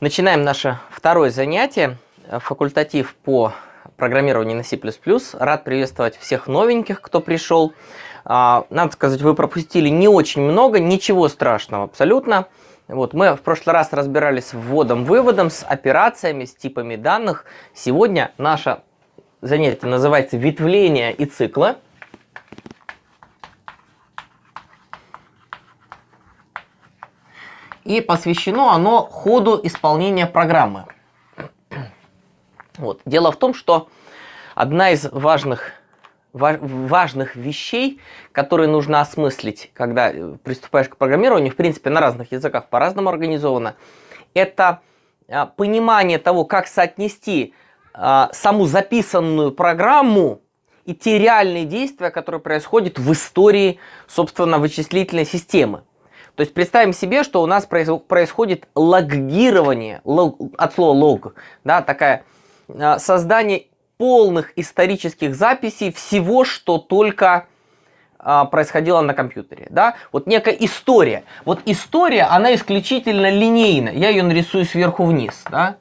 Начинаем наше второе занятие, факультатив по программированию на C++. Рад приветствовать всех новеньких, кто пришел. А, надо сказать, вы пропустили не очень много, ничего страшного абсолютно. Вот, мы в прошлый раз разбирались с вводом-выводом, с операциями, с типами данных. Сегодня наше занятие называется «Ветвление и циклы». и посвящено оно ходу исполнения программы. Вот. Дело в том, что одна из важных, важных вещей, которые нужно осмыслить, когда э, приступаешь к программированию, в принципе, на разных языках по-разному организовано, это а, понимание того, как соотнести а, саму записанную программу и те реальные действия, которые происходят в истории, собственно, вычислительной системы. То есть представим себе, что у нас происходит логирование, лог, от слова лог, да, такая, а, создание полных исторических записей всего, что только а, происходило на компьютере, да, вот некая история. Вот история, она исключительно линейна, я ее нарисую сверху вниз, да,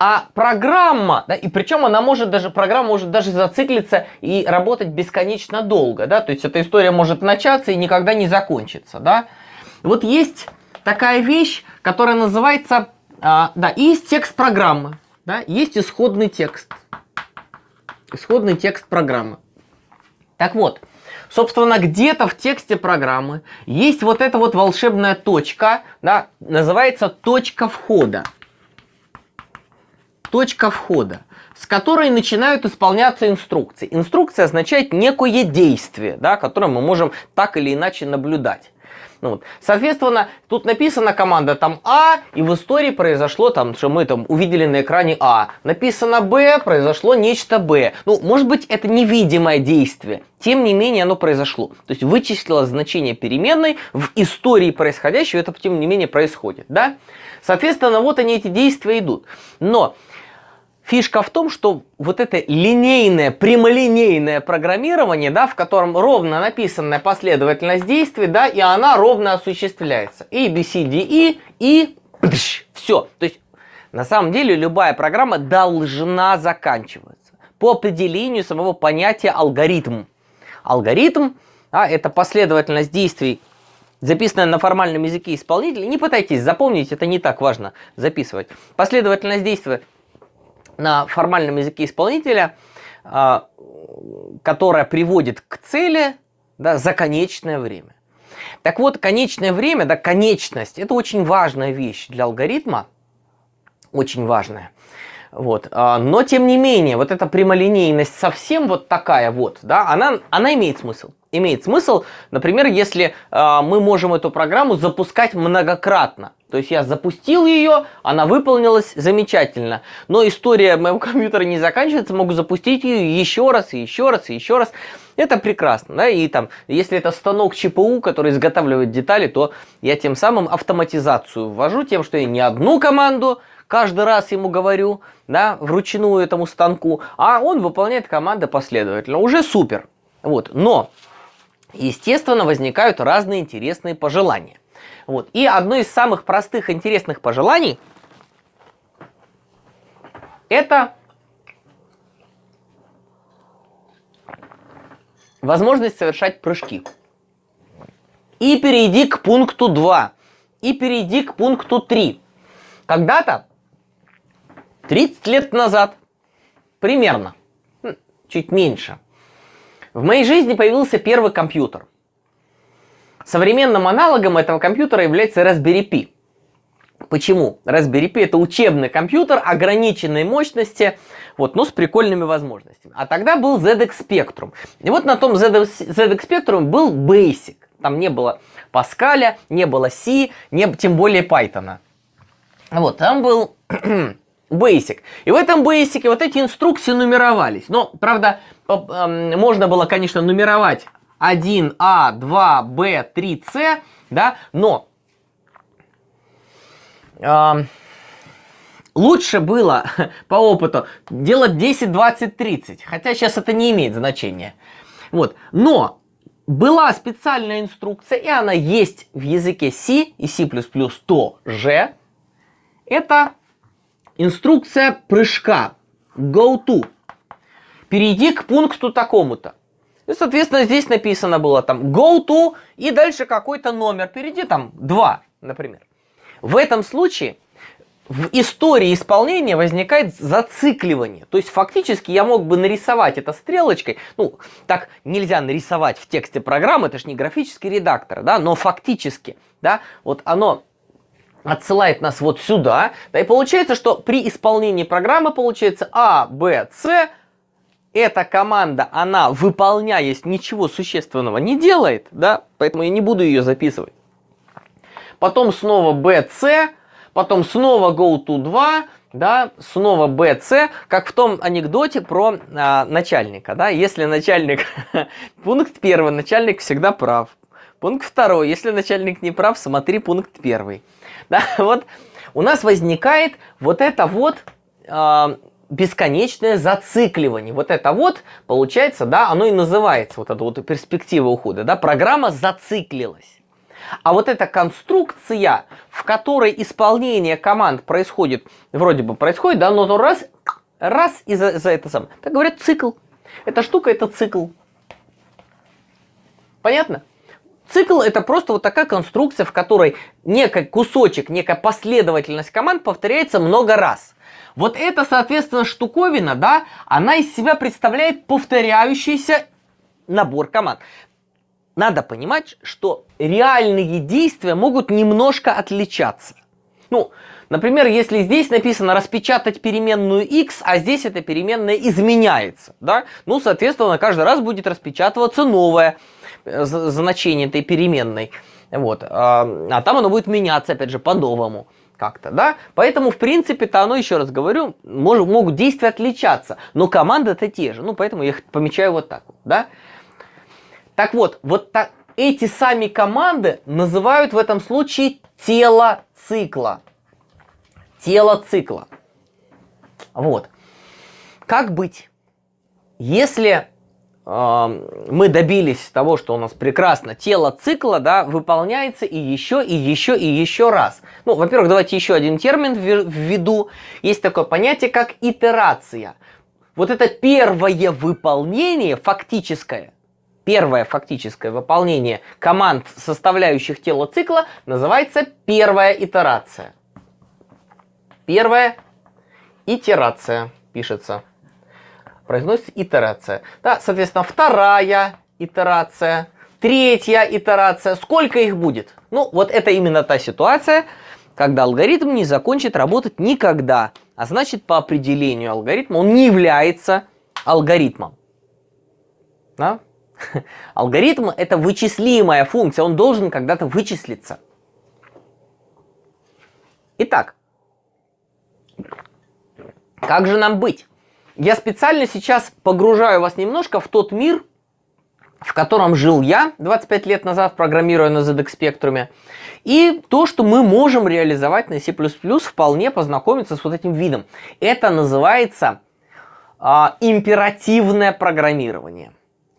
а программа, да, и причем она может даже, программа может даже зациклиться и работать бесконечно долго, да, то есть эта история может начаться и никогда не закончится, да. Вот есть такая вещь, которая называется, а, да, есть текст программы, да, есть исходный текст, исходный текст программы. Так вот, Собственно, где-то в тексте программы есть вот эта вот волшебная точка, да, называется точка входа точка входа, с которой начинают исполняться инструкции. Инструкция означает некое действие, да, которое мы можем так или иначе наблюдать. Ну, вот. Соответственно, тут написана команда там А, и в истории произошло там, что мы там увидели на экране А. Написано Б, произошло нечто Б. Ну, может быть, это невидимое действие. Тем не менее, оно произошло. То есть вычислило значение переменной в истории происходящего, это тем не менее происходит, да? Соответственно, вот они эти действия идут. Но Фишка в том, что вот это линейное, прямолинейное программирование, да, в котором ровно написанная последовательность действий, да, и она ровно осуществляется. И B, C, D, E, и все. То есть, на самом деле, любая программа должна заканчиваться по определению самого понятия алгоритм. Алгоритм а это последовательность действий, записанная на формальном языке исполнителя. Не пытайтесь запомнить, это не так важно записывать. Последовательность действия – на формальном языке исполнителя, а, которая приводит к цели да, за конечное время. Так вот, конечное время, да, конечность, это очень важная вещь для алгоритма, очень важная. Вот. А, но, тем не менее, вот эта прямолинейность совсем вот такая вот, да, она, она имеет смысл имеет смысл, например, если э, мы можем эту программу запускать многократно. То есть я запустил ее, она выполнилась замечательно. Но история моего компьютера не заканчивается, могу запустить ее еще раз, и еще раз, и еще раз. Это прекрасно, да, и там, если это станок ЧПУ, который изготавливает детали, то я тем самым автоматизацию ввожу тем, что я не одну команду каждый раз ему говорю, да, вручную этому станку, а он выполняет команды последовательно. Уже супер. Вот, но естественно, возникают разные интересные пожелания. Вот. И одно из самых простых интересных пожеланий это возможность совершать прыжки. И перейди к пункту 2. И перейди к пункту 3. Когда-то, 30 лет назад, примерно, чуть меньше – в моей жизни появился первый компьютер. Современным аналогом этого компьютера является Raspberry Pi. Почему? Raspberry Pi это учебный компьютер ограниченной мощности, вот, но с прикольными возможностями. А тогда был ZX Spectrum. И вот на том ZX Spectrum был Basic. Там не было Паскаля, не было C, не, тем более Python. Вот, там был Basic. И в этом Basic вот эти инструкции нумеровались. Но, правда, эм, можно было, конечно, нумеровать 1А, 2Б, 3С, да, но э, лучше было по опыту делать 10, 20, 30, хотя сейчас это не имеет значения. Вот, но была специальная инструкция, и она есть в языке C и C++ тоже. Это Инструкция прыжка. Go to. Перейди к пункту такому-то. И, соответственно, здесь написано было там go to и дальше какой-то номер. Перейди там 2, например. В этом случае в истории исполнения возникает зацикливание. То есть фактически я мог бы нарисовать это стрелочкой. Ну, так нельзя нарисовать в тексте программы, это же не графический редактор, да, но фактически, да, вот оно отсылает нас вот сюда, да, и получается, что при исполнении программы получается А, Б, С, эта команда, она, выполняясь, ничего существенного не делает, да, поэтому я не буду ее записывать. Потом снова Б, С, потом снова go to 2, да, снова Б, С, как в том анекдоте про а, начальника, да, если начальник, пункт первый, начальник всегда прав. Пункт второй, если начальник не прав, смотри пункт первый. Да? Вот у нас возникает вот это вот э, бесконечное зацикливание. Вот это вот, получается, да, оно и называется, вот эта вот перспектива ухода, да, программа зациклилась. А вот эта конструкция, в которой исполнение команд происходит, вроде бы происходит, да, но то раз, раз и за, за это самое. Так говорят, цикл. Эта штука это цикл. Понятно? Цикл это просто вот такая конструкция, в которой некий кусочек, некая последовательность команд повторяется много раз. Вот эта, соответственно, штуковина, да, она из себя представляет повторяющийся набор команд. Надо понимать, что реальные действия могут немножко отличаться. Ну, например, если здесь написано распечатать переменную x, а здесь эта переменная изменяется, да, ну, соответственно, каждый раз будет распечатываться новая Э, значение этой переменной. Вот. А, а там оно будет меняться, опять же, по-новому как-то, да? Поэтому, в принципе-то, оно, еще раз говорю, мож, могут действия отличаться, но команды-то те же. Ну, поэтому я их помечаю вот так вот, да? Так вот, вот так, эти сами команды называют в этом случае тело цикла. Тело цикла. Вот. Как быть, если мы добились того, что у нас прекрасно тело цикла да, выполняется и еще, и еще, и еще раз. Ну, во-первых, давайте еще один термин введу. Есть такое понятие, как итерация. Вот это первое выполнение фактическое, первое фактическое выполнение команд, составляющих тело цикла, называется первая итерация. Первая итерация пишется произносится итерация. Да, соответственно, вторая итерация, третья итерация. Сколько их будет? Ну, вот это именно та ситуация, когда алгоритм не закончит работать никогда. А значит, по определению алгоритма он не является алгоритмом. Да? Алгоритм – это вычислимая функция, он должен когда-то вычислиться. Итак, как же нам быть? Я специально сейчас погружаю вас немножко в тот мир, в котором жил я 25 лет назад, программируя на ZX Spectrum, и то, что мы можем реализовать на C++, вполне познакомиться с вот этим видом. Это называется э, императивное программирование.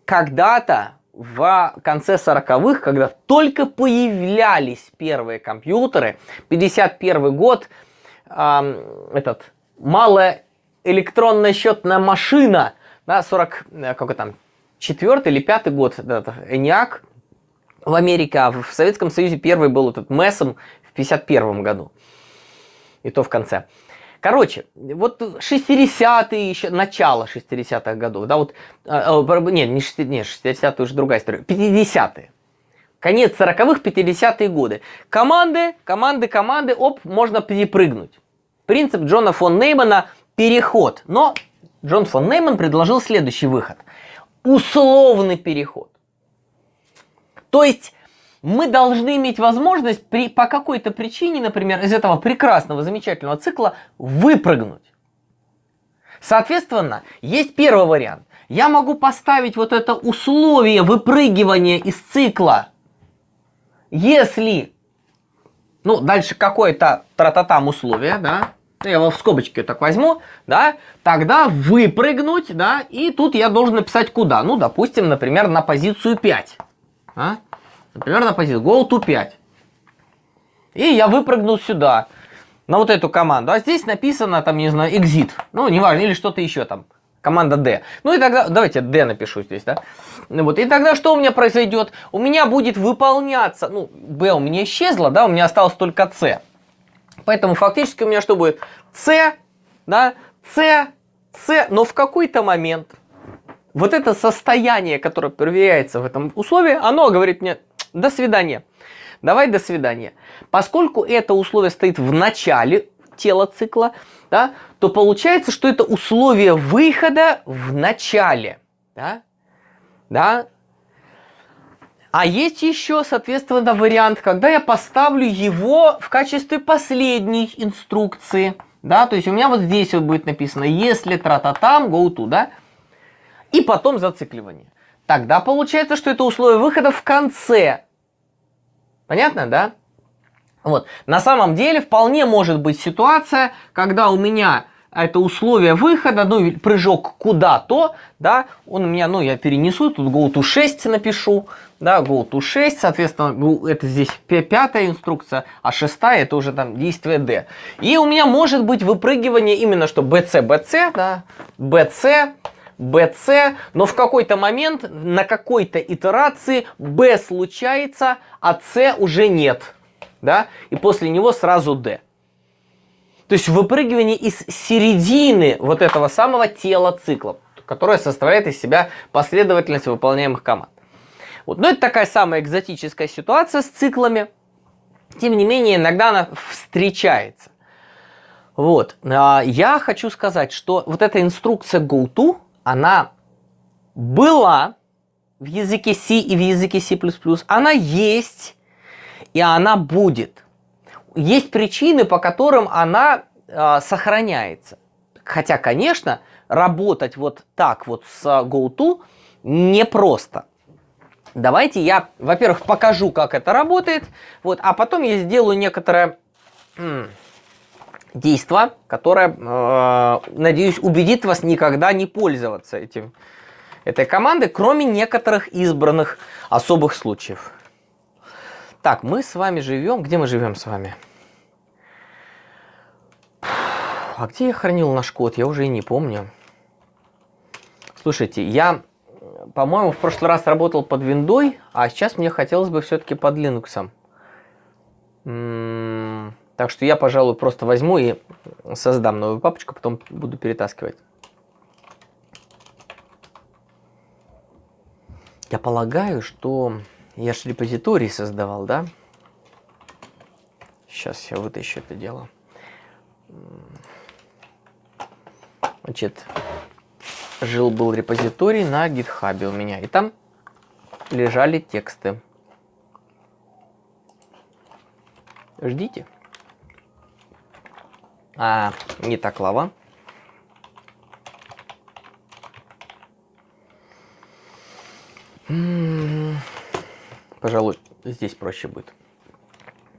Когда-то в конце 40-х, когда только появлялись первые компьютеры, 51 год, э, этот, малая электронная счетная машина, да, 40, э, как там, четвертый или пятый год, да, ENIAC в Америке, а в Советском Союзе первый был этот МЭСом в 51 году. И то в конце. Короче, вот 60-е еще, начало 60-х годов, да, вот, э, нет, э, не 60-е, не 60 уже другая история, 50-е. Конец 40-х, 50-е годы. Команды, команды, команды, оп, можно перепрыгнуть. Принцип Джона фон Неймана – переход. Но Джон фон Нейман предложил следующий выход. Условный переход. То есть мы должны иметь возможность при, по какой-то причине, например, из этого прекрасного, замечательного цикла выпрыгнуть. Соответственно, есть первый вариант. Я могу поставить вот это условие выпрыгивания из цикла, если, ну, дальше какое-то тра-та-там условие, да, ну, я его в скобочки так возьму, да, тогда выпрыгнуть, да, и тут я должен написать куда. Ну, допустим, например, на позицию 5. А? Например, на позицию go to 5. И я выпрыгнул сюда, на вот эту команду. А здесь написано, там, не знаю, exit. Ну, неважно, или что-то еще там. Команда D. Ну и тогда, давайте D напишу здесь, да? Ну Вот, и тогда что у меня произойдет? У меня будет выполняться, ну, B у меня исчезла, да, у меня осталось только C. Поэтому фактически у меня что будет? С, да, С, С, но в какой-то момент вот это состояние, которое проверяется в этом условии, оно говорит мне «до свидания». Давай до свидания. Поскольку это условие стоит в начале тела цикла, да, то получается, что это условие выхода в начале. Да? Да? А есть еще, соответственно, вариант, когда я поставлю его в качестве последней инструкции. Да, то есть у меня вот здесь вот будет написано, если трата там go to, да? И потом зацикливание. Тогда получается, что это условие выхода в конце. Понятно, да? Вот. На самом деле вполне может быть ситуация, когда у меня а это условие выхода, ну, прыжок куда-то, да, он у меня, ну, я перенесу, тут go to 6 напишу, да, go to 6, соответственно, ну, это здесь пятая инструкция, а шестая это уже там действие D. И у меня может быть выпрыгивание именно что BC, BC, да, BC, BC, но в какой-то момент, на какой-то итерации B случается, а C уже нет, да, и после него сразу D. То есть выпрыгивание из середины вот этого самого тела цикла, которое составляет из себя последовательность выполняемых команд. Вот. Но это такая самая экзотическая ситуация с циклами. Тем не менее, иногда она встречается. Вот. А я хочу сказать, что вот эта инструкция GoTo, она была в языке C и в языке C++, она есть и она будет – есть причины, по которым она э, сохраняется. Хотя, конечно, работать вот так вот с GoTo непросто. Давайте я, во-первых, покажу, как это работает, вот, а потом я сделаю некоторое м, действо, которое, э, надеюсь, убедит вас никогда не пользоваться этим, этой командой, кроме некоторых избранных особых случаев. Так, мы с вами живем. Где мы живем с вами? А где я хранил наш код? Я уже и не помню. Слушайте, я, по-моему, в прошлый раз работал под виндой, а сейчас мне хотелось бы все-таки под Linux. М м-м, -м так что я, пожалуй, просто возьму и создам новую папочку, потом буду перетаскивать. Я полагаю, что я же репозиторий создавал, да? Сейчас я вытащу это дело. Значит, жил-был репозиторий на гитхабе у меня. И там лежали тексты. Ждите. А, не так лава. mm Пожалуй, здесь проще будет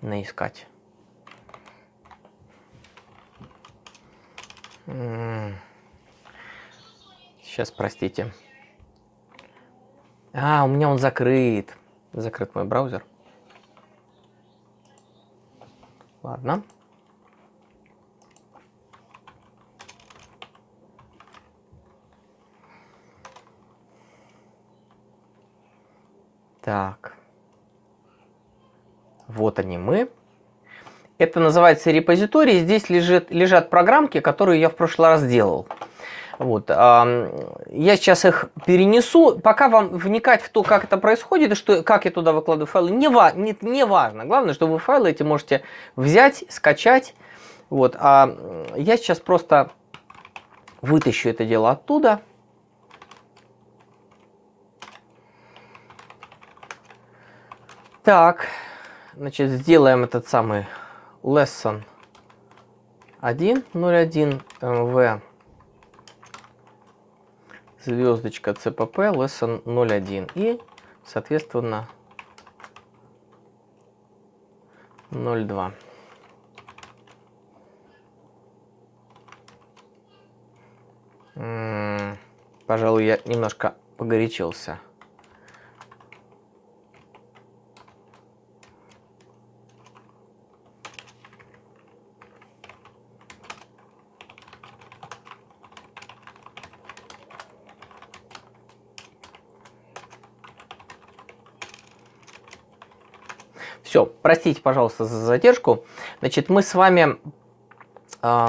наискать. Сейчас, простите. А, у меня он закрыт. Закрыт мой браузер. Ладно. Так. Вот они мы. Это называется репозиторий. Здесь лежит, лежат программки, которые я в прошлый раз делал. Вот. Я сейчас их перенесу. Пока вам вникать в то, как это происходит, и что, как я туда выкладываю файлы, не, ва не, не важно. Главное, что вы файлы эти можете взять, скачать. Вот. А я сейчас просто вытащу это дело оттуда. Так. Значит, сделаем этот самый lesson 1.01 в звездочка cpp lesson 0.1 и, соответственно, 0.2. М пожалуй, я немножко погорячился. простите, пожалуйста, за задержку. Значит, мы с вами э,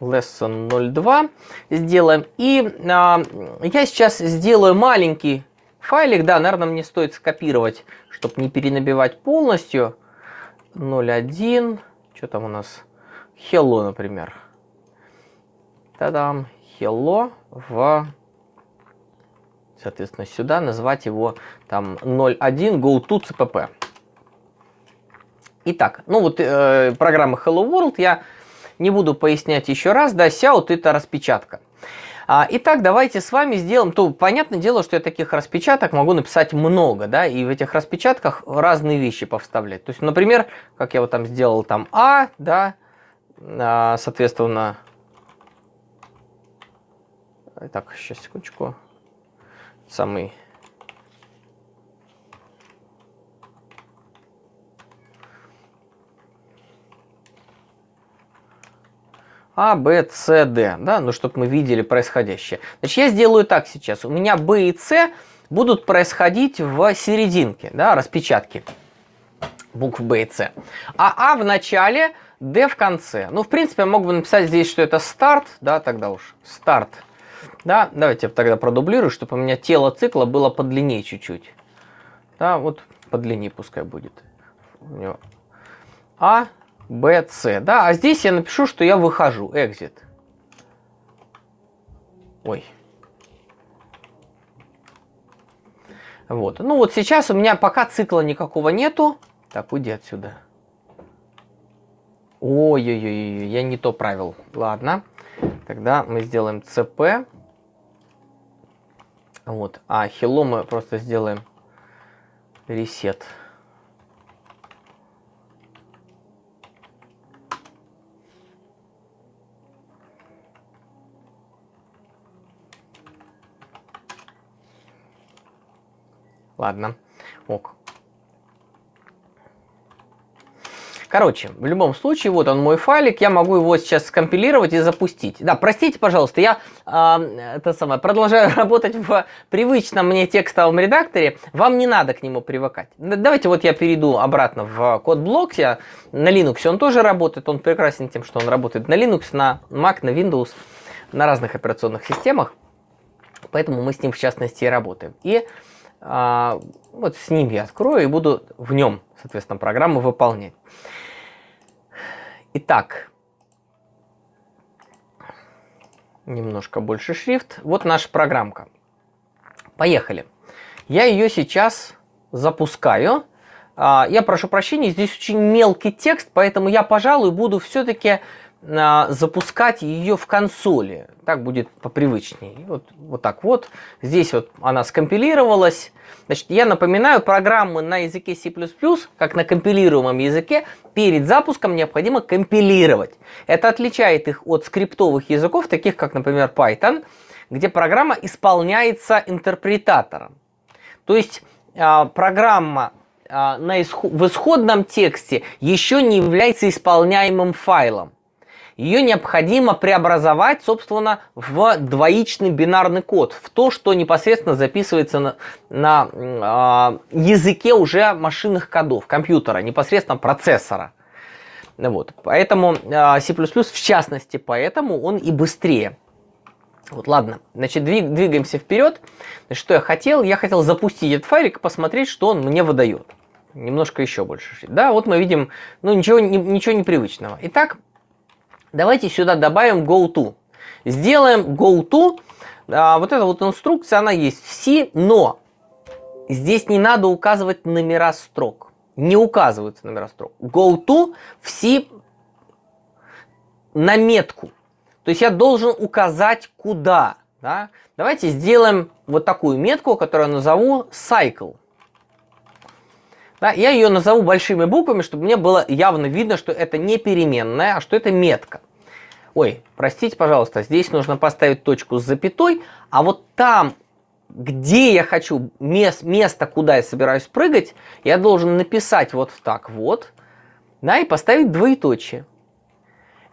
lesson 02 сделаем. И э, я сейчас сделаю маленький файлик. Да, наверное, мне стоит скопировать, чтобы не перенабивать полностью. 01, что там у нас? Hello, например. Та-дам, hello в соответственно, сюда, назвать его там 0.1 cpp Итак, ну вот э, программа Hello World я не буду пояснять еще раз, да, сяут это распечатка. А, итак, давайте с вами сделаем, то понятное дело, что я таких распечаток могу написать много, да, и в этих распечатках разные вещи повставлять. То есть, например, как я вот там сделал там А, да, а, соответственно, так, сейчас секундочку, самый А, Б, С, Д, да, ну, чтобы мы видели происходящее. Значит, я сделаю так сейчас. У меня Б и С будут происходить в серединке, да, распечатки букв Б и С. А А в начале, Д в конце. Ну, в принципе, я мог бы написать здесь, что это старт, да, тогда уж, старт. Да, давайте я тогда продублирую, чтобы у меня тело цикла было подлиннее чуть-чуть. Да, вот подлиннее пускай будет. А, Б, С. Да, а здесь я напишу, что я выхожу. Exit. Ой. Вот. Ну вот сейчас у меня пока цикла никакого нету. Так, уйди отсюда. Ой-ой-ой, я не то правил. Ладно. Тогда мы сделаем ЦП. Вот. А хило мы просто сделаем ресет. Ладно. Ок. Короче, в любом случае, вот он мой файлик, я могу его сейчас скомпилировать и запустить. Да, простите, пожалуйста, я э, это самое, продолжаю работать в привычном мне текстовом редакторе, вам не надо к нему привыкать. Давайте вот я перейду обратно в код блок, я на Linux он тоже работает, он прекрасен тем, что он работает на Linux, на Mac, на Windows, на разных операционных системах, поэтому мы с ним в частности и работаем. И а, вот с ним я открою и буду в нем, соответственно, программу выполнять. Итак, немножко больше шрифт. Вот наша программка. Поехали. Я ее сейчас запускаю. А, я прошу прощения, здесь очень мелкий текст, поэтому я, пожалуй, буду все-таки а, запускать ее в консоли. Так будет попривычнее. вот, вот так вот. Здесь вот она скомпилировалась. Значит, я напоминаю, программы на языке C++, как на компилируемом языке, перед запуском необходимо компилировать. Это отличает их от скриптовых языков, таких как, например, Python, где программа исполняется интерпретатором. То есть а, программа а, на исход... в исходном тексте еще не является исполняемым файлом ее необходимо преобразовать, собственно, в двоичный бинарный код, в то, что непосредственно записывается на, на э, языке уже машинных кодов, компьютера, непосредственно процессора. Вот. Поэтому э, C++, в частности, поэтому он и быстрее. Вот, ладно, значит, двиг, двигаемся вперед. Значит, что я хотел? Я хотел запустить этот файлик и посмотреть, что он мне выдает. Немножко еще больше. Да, вот мы видим, ну, ничего, ни, ничего непривычного. Итак, Давайте сюда добавим go to. Сделаем go to. А, вот эта вот инструкция, она есть в C, но здесь не надо указывать номера строк. Не указываются номера строк. Go to в C на метку. То есть я должен указать куда. Да? Давайте сделаем вот такую метку, которую я назову cycle. Да, я ее назову большими буквами, чтобы мне было явно видно, что это не переменная, а что это метка. Ой, простите, пожалуйста, здесь нужно поставить точку с запятой, а вот там, где я хочу, мест, место, куда я собираюсь прыгать, я должен написать вот так вот, да, и поставить двоеточие.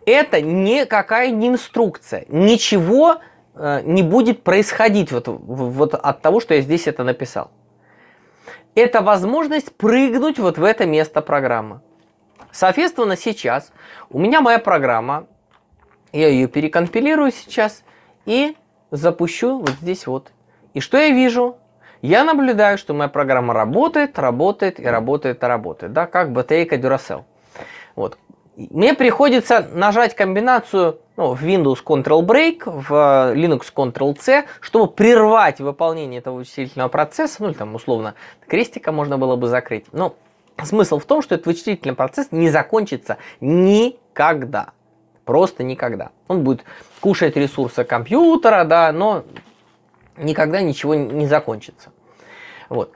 Это никакая не инструкция, ничего э, не будет происходить вот, вот от того, что я здесь это написал это возможность прыгнуть вот в это место программы. Соответственно, сейчас у меня моя программа, я ее перекомпилирую сейчас и запущу вот здесь вот. И что я вижу? Я наблюдаю, что моя программа работает, работает и работает и работает, да, как батарейка Duracell. Вот мне приходится нажать комбинацию ну, в Windows Ctrl-Break, в э, Linux Ctrl-C, чтобы прервать выполнение этого вычислительного процесса, ну или там условно крестика можно было бы закрыть. Но смысл в том, что этот вычислительный процесс не закончится никогда. Просто никогда. Он будет кушать ресурсы компьютера, да, но никогда ничего не закончится. Вот.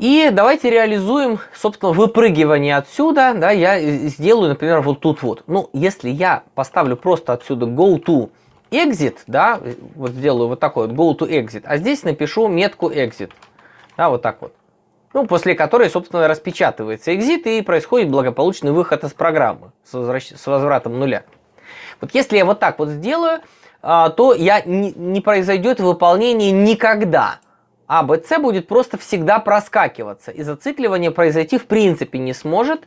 И давайте реализуем, собственно, выпрыгивание отсюда. Да, я сделаю, например, вот тут вот. Ну, если я поставлю просто отсюда go to exit, да, вот сделаю вот такой вот go to exit, а здесь напишу метку exit, да, вот так вот. Ну, после которой, собственно, распечатывается exit и происходит благополучный выход из программы с, возвращ... с возвратом нуля. Вот если я вот так вот сделаю, а, то я... не произойдет выполнение никогда а, Б, С будет просто всегда проскакиваться, и зацикливание произойти в принципе не сможет.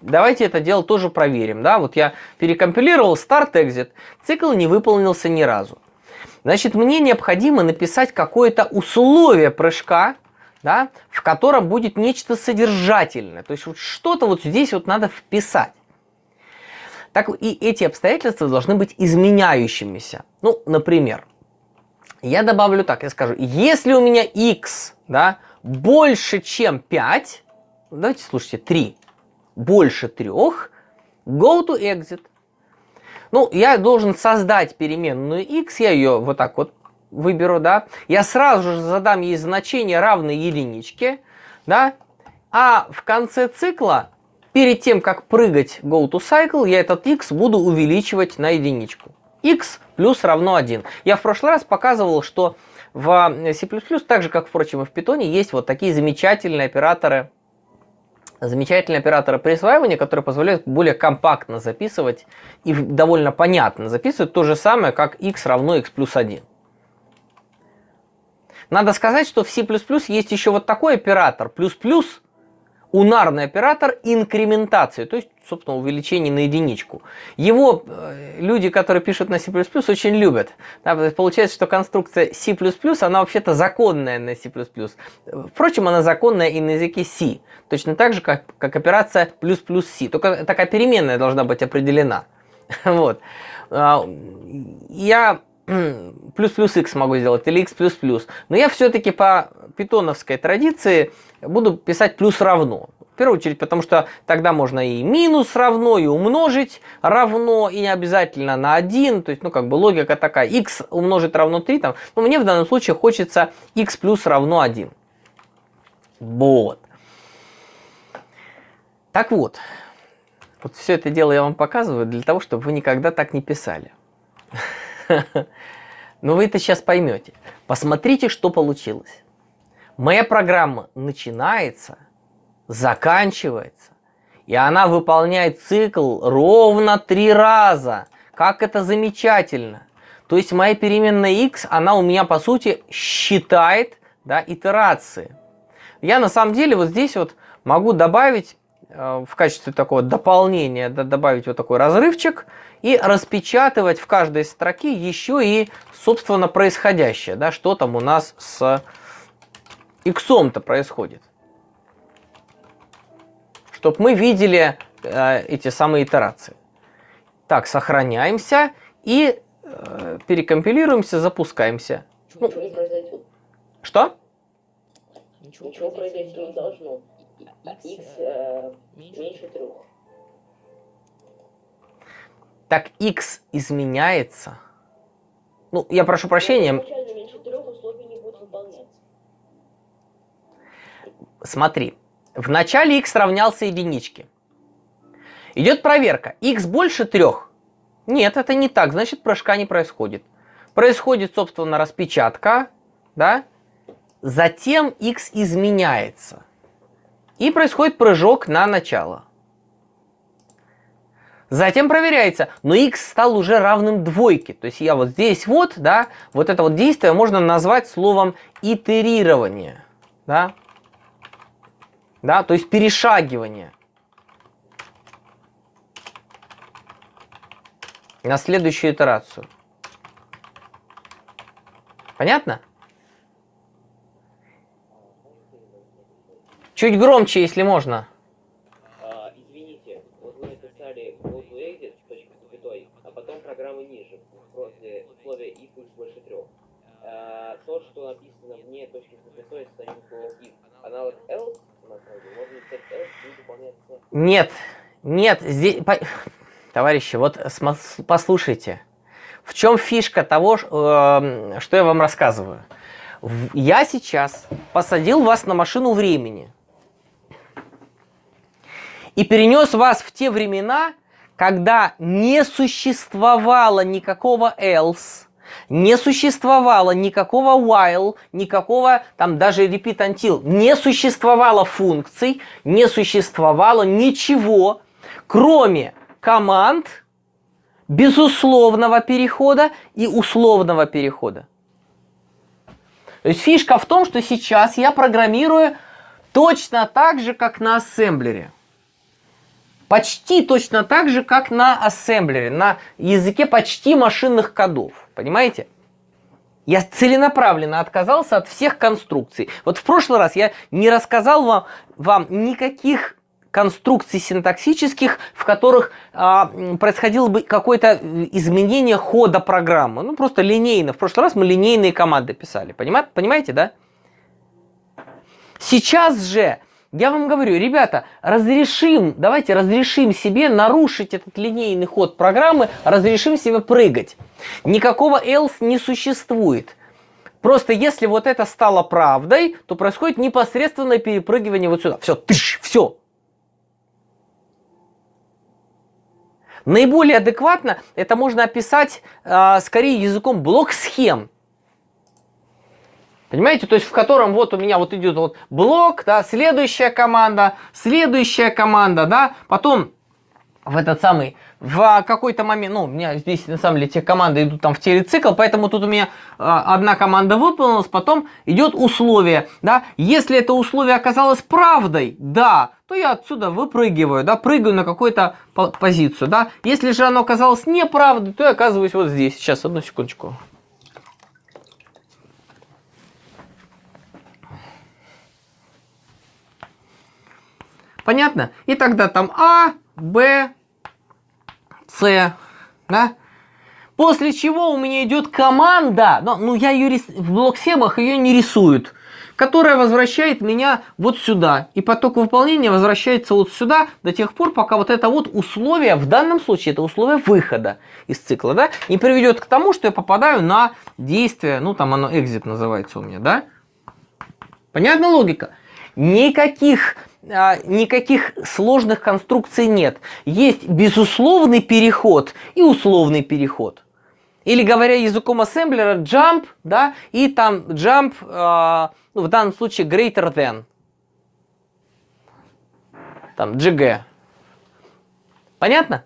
Давайте это дело тоже проверим. Да? Вот я перекомпилировал старт-экзит, цикл не выполнился ни разу. Значит, мне необходимо написать какое-то условие прыжка, да, в котором будет нечто содержательное. То есть вот что-то вот здесь вот надо вписать. Так и эти обстоятельства должны быть изменяющимися. Ну, например, я добавлю так, я скажу, если у меня x, да, больше, чем 5, давайте слушайте, 3, больше 3, go to exit. Ну, я должен создать переменную x, я ее вот так вот выберу, да, я сразу же задам ей значение равное единичке, да, а в конце цикла, перед тем, как прыгать go to cycle, я этот x буду увеличивать на единичку. x плюс равно 1. Я в прошлый раз показывал, что в э, C++, так же как, впрочем, и в Python, есть вот такие замечательные операторы, замечательные операторы присваивания, которые позволяют более компактно записывать и довольно понятно записывать то же самое, как x равно x плюс 1. Надо сказать, что в C++ есть еще вот такой оператор, плюс-плюс, унарный оператор инкрементации, то есть, собственно, увеличение на единичку. Его э, люди, которые пишут на C++, очень любят. Да, получается, что конструкция C++, она вообще-то законная на C++. Впрочем, она законная и на языке C, точно так же, как, как операция плюс плюс C, только такая переменная должна быть определена. Вот. А, я плюс плюс x могу сделать или x плюс плюс, но я все-таки по питоновской традиции буду писать плюс равно. В первую очередь, потому что тогда можно и минус равно, и умножить равно, и не обязательно на 1. То есть, ну, как бы логика такая. x умножить равно 3. Там, ну, мне в данном случае хочется x плюс равно 1. Вот. Так вот, вот все это дело я вам показываю для того, чтобы вы никогда так не писали. Но ну, вы это сейчас поймете. Посмотрите, что получилось. Моя программа начинается, заканчивается, и она выполняет цикл ровно три раза. Как это замечательно! То есть моя переменная x, она у меня по сути считает да, итерации. Я на самом деле вот здесь вот могу добавить э, в качестве такого дополнения, да, добавить вот такой разрывчик и распечатывать в каждой строке еще и, собственно, происходящее, да, что там у нас с иксом-то происходит? чтоб мы видели э, эти самые итерации. Так, сохраняемся и э, перекомпилируемся, запускаемся. Ничего ну, не произойдет. Что? Ничего, Ничего произойти не должно. X э, э, меньше трех. Так, X изменяется. Ну, я прошу прощения. Смотри, в начале x равнялся единичке. Идет проверка. x больше трех. Нет, это не так, значит прыжка не происходит. Происходит, собственно, распечатка, да? Затем x изменяется. И происходит прыжок на начало. Затем проверяется, но x стал уже равным двойке. То есть я вот здесь вот, да, вот это вот действие можно назвать словом итерирование. Да? да, то есть перешагивание на следующую итерацию. Понятно? Чуть громче, если можно. А, извините, вот мы написали go to exit с точкой запятой, а потом программы ниже, после условия if больше трех. А, то, что написано вне точки запятой, станет словом if. Аналог else нет, нет, здесь... Товарищи, вот послушайте. В чем фишка того, эм, что я вам рассказываю? Я сейчас посадил вас на машину времени и перенес вас в те времена, когда не существовало никакого else, не существовало никакого while, никакого там даже repeat until. Не существовало функций, не существовало ничего, кроме команд безусловного перехода и условного перехода. То есть фишка в том, что сейчас я программирую точно так же, как на ассемблере почти точно так же, как на ассемблере, на языке почти машинных кодов. Понимаете? Я целенаправленно отказался от всех конструкций. Вот в прошлый раз я не рассказал вам, вам никаких конструкций синтаксических, в которых а, происходило бы какое-то э, изменение хода программы. Ну, просто линейно. В прошлый раз мы линейные команды писали. Понимаете, понимаете да? Сейчас же я вам говорю, ребята, разрешим, давайте разрешим себе нарушить этот линейный ход программы, разрешим себе прыгать. Никакого else не существует. Просто если вот это стало правдой, то происходит непосредственное перепрыгивание вот сюда. Все, тыщ, все. Наиболее адекватно это можно описать э, скорее языком блок-схем. Понимаете, то есть в котором вот у меня вот идет вот блок, да, следующая команда, следующая команда, да, потом в этот самый, в какой-то момент, ну, у меня здесь на самом деле те команды идут там в телецикл, поэтому тут у меня э, одна команда выполнилась, потом идет условие, да, если это условие оказалось правдой, да, то я отсюда выпрыгиваю, да, прыгаю на какую-то позицию, да, если же оно оказалось неправдой, то я оказываюсь вот здесь, сейчас, одну секундочку. Понятно? И тогда там А, Б, С, да? После чего у меня идет команда, но, ну я ее рис... в блоксемах ее не рисуют, которая возвращает меня вот сюда. И поток выполнения возвращается вот сюда до тех пор, пока вот это вот условие, в данном случае это условие выхода из цикла, да, и приведет к тому, что я попадаю на действие, ну там оно exit называется у меня, да. Понятна логика? Никаких а, никаких сложных конструкций нет. Есть безусловный переход и условный переход. Или говоря языком ассемблера, jump, да, и там jump, а, ну, в данном случае greater than. Там GG. Понятно?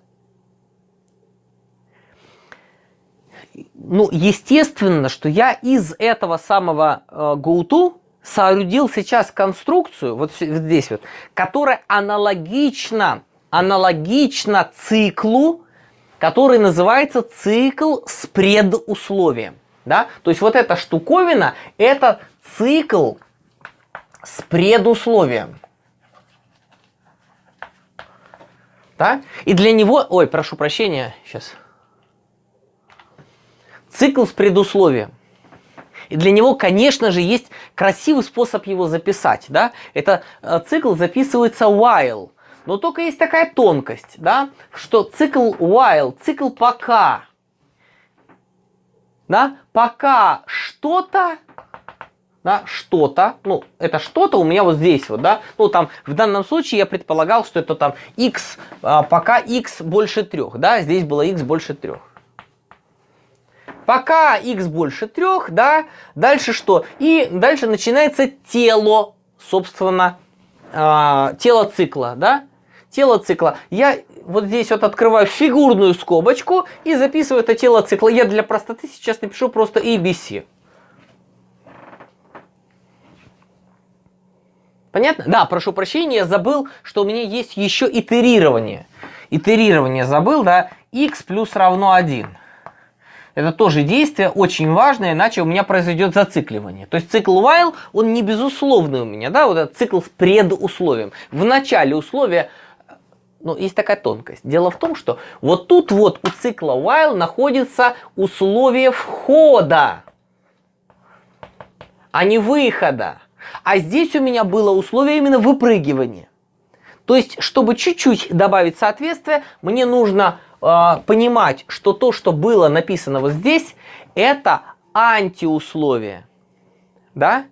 Ну, естественно, что я из этого самого э, GoTo соорудил сейчас конструкцию, вот здесь вот, которая аналогична, аналогична циклу, который называется цикл с предусловием. Да? То есть вот эта штуковина, это цикл с предусловием. Да? И для него... Ой, прошу прощения, сейчас. Цикл с предусловием. И для него, конечно же, есть красивый способ его записать. Да? Это э, цикл записывается while. Но только есть такая тонкость, да, что цикл while, цикл пока. Да, пока что-то на что-то, ну, это что-то у меня вот здесь вот, да, ну, там, в данном случае я предполагал, что это там x, а, пока x больше 3, да, здесь было x больше 3. Пока x больше трех, да, дальше что? И дальше начинается тело, собственно, э, тело цикла, да? Тело цикла. Я вот здесь вот открываю фигурную скобочку и записываю это тело цикла. Я для простоты сейчас напишу просто ABC. Понятно? Да, прошу прощения, я забыл, что у меня есть еще итерирование. Итерирование забыл, да, x плюс равно 1. Это тоже действие очень важное, иначе у меня произойдет зацикливание. То есть цикл while, он не безусловный у меня, да, вот этот цикл с предусловием. В начале условия ну, есть такая тонкость. Дело в том, что вот тут вот у цикла while находится условие входа, а не выхода. А здесь у меня было условие именно выпрыгивания. То есть, чтобы чуть-чуть добавить соответствие, мне нужно а, понимать, что то, что было написано вот здесь, это антиусловие. Да?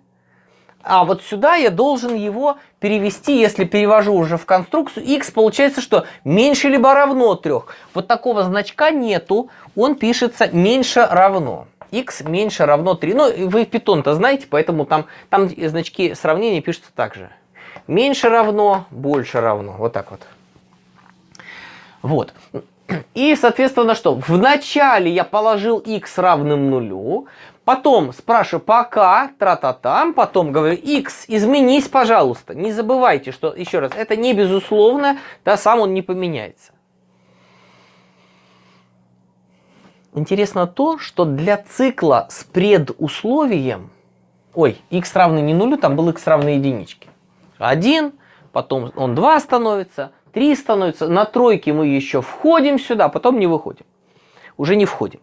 А вот сюда я должен его перевести, если перевожу уже в конструкцию, x получается, что меньше либо равно 3. Вот такого значка нету, он пишется меньше равно. x меньше равно 3. Ну, вы питон-то знаете, поэтому там, там значки сравнения пишутся так же. Меньше равно, больше равно. Вот так вот. Вот. И, соответственно, что? Вначале я положил x равным нулю, потом спрашиваю пока, тра-та-та, потом говорю x, изменись, пожалуйста. Не забывайте, что, еще раз, это не безусловно, да, сам он не поменяется. Интересно то, что для цикла с предусловием, ой, x равный не нулю, там был x равный единичке. один, потом он 2 становится, 3 становится, на тройке мы еще входим сюда, а потом не выходим. Уже не входим.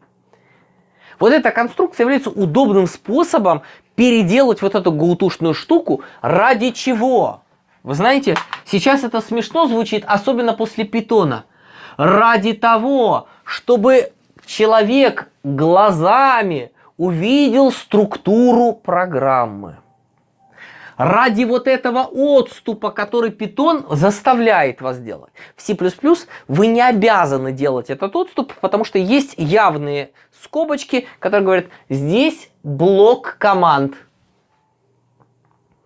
Вот эта конструкция является удобным способом переделать вот эту гаутушную штуку ради чего? Вы знаете, сейчас это смешно звучит, особенно после питона. Ради того, чтобы человек глазами увидел структуру программы ради вот этого отступа, который питон заставляет вас делать. В C++ вы не обязаны делать этот отступ, потому что есть явные скобочки, которые говорят, здесь блок команд.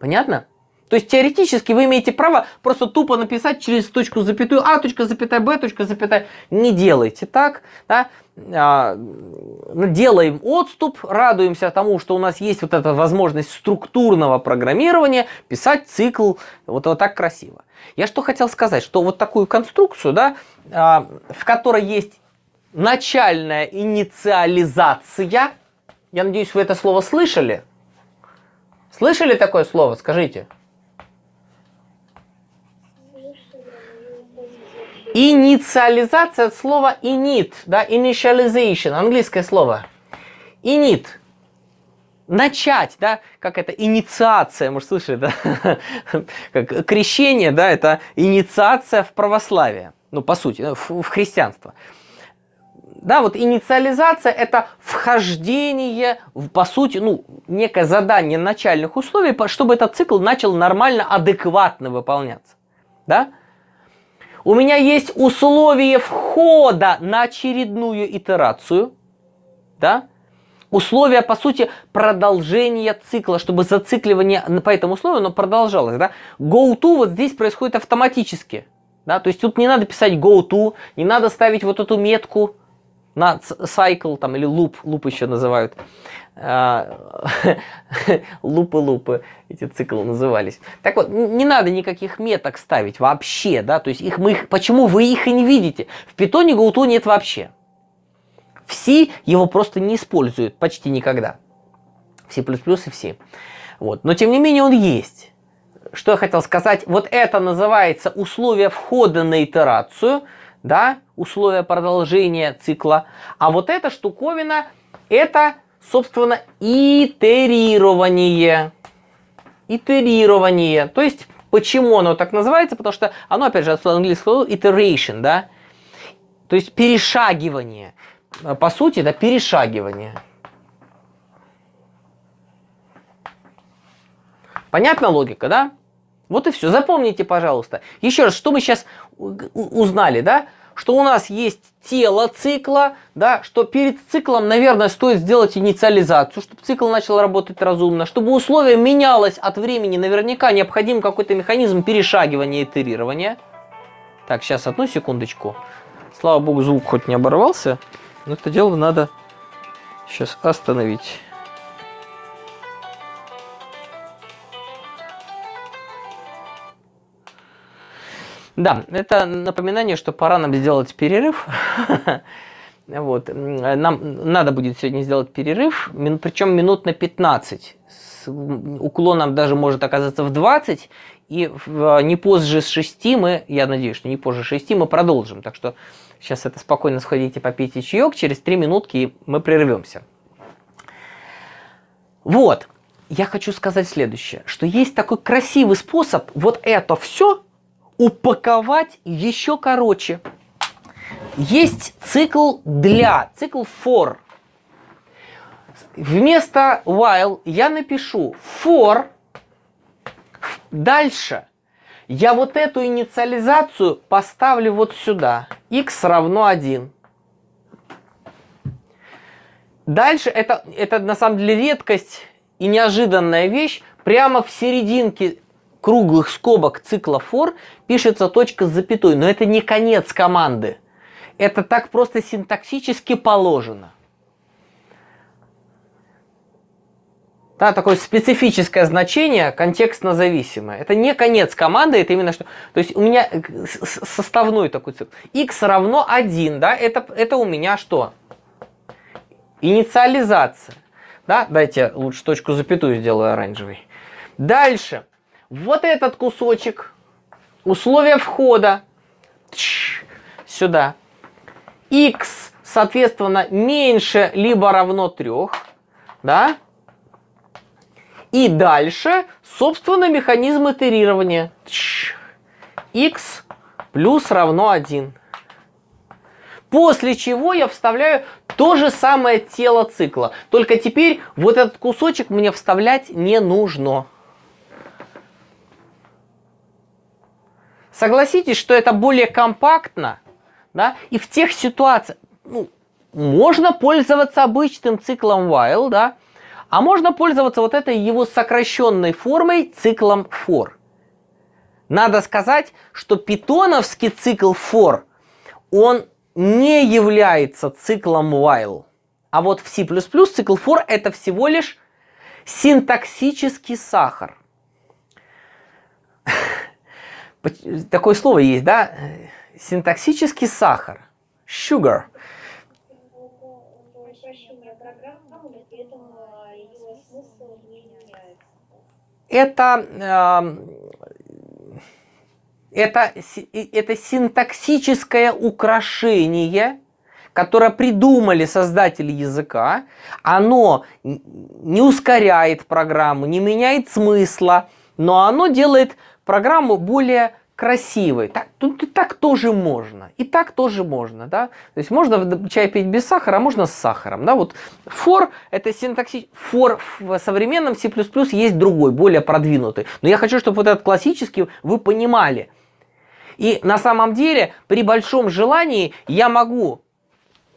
Понятно? То есть теоретически вы имеете право просто тупо написать через точку запятую А, точка запятая, Б, точка запятая. Не делайте так. Да? А, ну, делаем отступ, радуемся тому, что у нас есть вот эта возможность структурного программирования, писать цикл вот, вот так красиво. Я что хотел сказать, что вот такую конструкцию, да, а, в которой есть начальная инициализация, я надеюсь, вы это слово слышали. Слышали такое слово? Скажите. Инициализация от слова init, да, initialization, английское слово. Init. Начать, да, как это, инициация, может, слышали, да, как крещение, да, это инициация в православие, ну, по сути, э, в, в христианство. Да, вот инициализация – это вхождение, в, по сути, ну, некое задание начальных условий, чтобы этот цикл начал нормально, адекватно выполняться. Да? У меня есть условие входа на очередную итерацию. Да? Условия, по сути, продолжения цикла, чтобы зацикливание по этому условию оно продолжалось. Да? Go to вот здесь происходит автоматически. Да? То есть тут не надо писать go to, не надо ставить вот эту метку на cycle там, или loop, loop еще называют. А, лупы-лупы, эти циклы назывались. Так вот, не надо никаких меток ставить вообще, да, то есть их мы их, почему вы их и не видите? В питоне Гоуту нет вообще. В C его просто не используют почти никогда. В C++ и в C. Вот. Но тем не менее он есть. Что я хотел сказать? Вот это называется условие входа на итерацию, да, условие продолжения цикла. А вот эта штуковина, это собственно, итерирование. Итерирование. То есть, почему оно так называется? Потому что оно, опять же, от английского iteration, да? То есть, перешагивание. Э, по сути, это перешагивание. Понятна логика, да? Вот и все. Запомните, пожалуйста. Еще раз, что мы сейчас узнали, да? что у нас есть тело цикла, да, что перед циклом, наверное, стоит сделать инициализацию, чтобы цикл начал работать разумно, чтобы условие менялось от времени, наверняка необходим какой-то механизм перешагивания и итерирования. Так, сейчас одну секундочку. Слава богу, звук хоть не оборвался, но это дело надо сейчас остановить. Да, это напоминание, что пора нам сделать перерыв. Вот. Нам надо будет сегодня сделать перерыв, причем минут на 15. С уклоном даже может оказаться в 20. И а, не позже с 6 мы, я надеюсь, что не позже 6 мы продолжим. Так что сейчас это спокойно сходите попейте чаек, через 3 минутки мы прервемся. Вот, я хочу сказать следующее, что есть такой красивый способ вот это все – упаковать еще короче. Есть цикл для, цикл for. Вместо while я напишу for. Дальше я вот эту инициализацию поставлю вот сюда. x равно 1. Дальше это, это на самом деле редкость и неожиданная вещь. Прямо в серединке круглых скобок цикла for пишется точка с запятой, но это не конец команды. Это так просто синтаксически положено. Да, такое специфическое значение, контекстно зависимое. Это не конец команды, это именно что... То есть у меня э, составной такой цикл. x равно 1, да, это, это у меня что? Инициализация. Да, дайте лучше точку запятую сделаю оранжевой. Дальше. Вот этот кусочек, условия входа, тш, сюда. x, соответственно, меньше либо равно 3, да? И дальше, собственно, механизм итерирования. Тш, x плюс равно 1. После чего я вставляю то же самое тело цикла. Только теперь вот этот кусочек мне вставлять не нужно. Согласитесь, что это более компактно, да, и в тех ситуациях, ну, можно пользоваться обычным циклом while, да, а можно пользоваться вот этой его сокращенной формой циклом for. Надо сказать, что питоновский цикл for, он не является циклом while. А вот в C++ цикл for это всего лишь синтаксический сахар такое слово есть, да, синтаксический сахар, sugar. Это, эм, это, это синтаксическое украшение, которое придумали создатели языка. Оно не ускоряет программу, не меняет смысла, но оно делает программу более красивой. Так, ну, так тоже можно. И так тоже можно. Да? То есть можно чай пить без сахара, а можно с сахаром. Да? Вот for это синтаксич... For в современном C++ есть другой, более продвинутый. Но я хочу, чтобы вот этот классический вы понимали. И на самом деле при большом желании я могу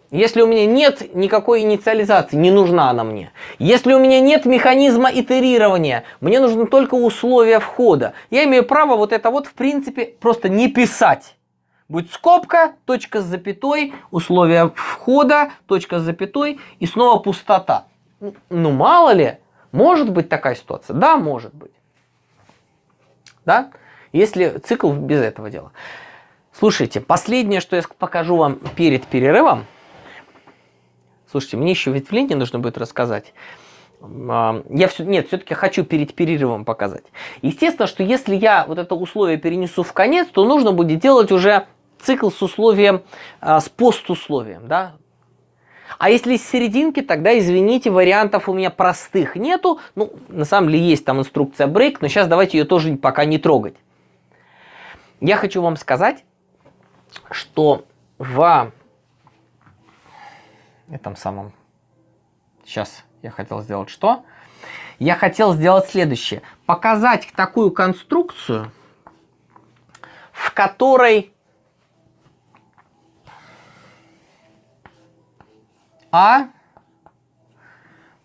если у меня нет никакой инициализации, не нужна она мне. Если у меня нет механизма итерирования, мне нужны только условия входа. Я имею право вот это вот в принципе просто не писать. Будет скобка, точка с запятой, условия входа, точка с запятой и снова пустота. Ну мало ли, может быть такая ситуация? Да, может быть. Да? Если цикл без этого дела. Слушайте, последнее, что я покажу вам перед перерывом, Слушайте, мне еще ветвление нужно будет рассказать. А, я все, нет, все-таки хочу перед перерывом показать. Естественно, что если я вот это условие перенесу в конец, то нужно будет делать уже цикл с условием, а, с постусловием, да. А если из серединки, тогда, извините, вариантов у меня простых нету. Ну, на самом деле есть там инструкция break, но сейчас давайте ее тоже пока не трогать. Я хочу вам сказать, что в этом самом. Сейчас я хотел сделать что? Я хотел сделать следующее. Показать такую конструкцию, в которой А,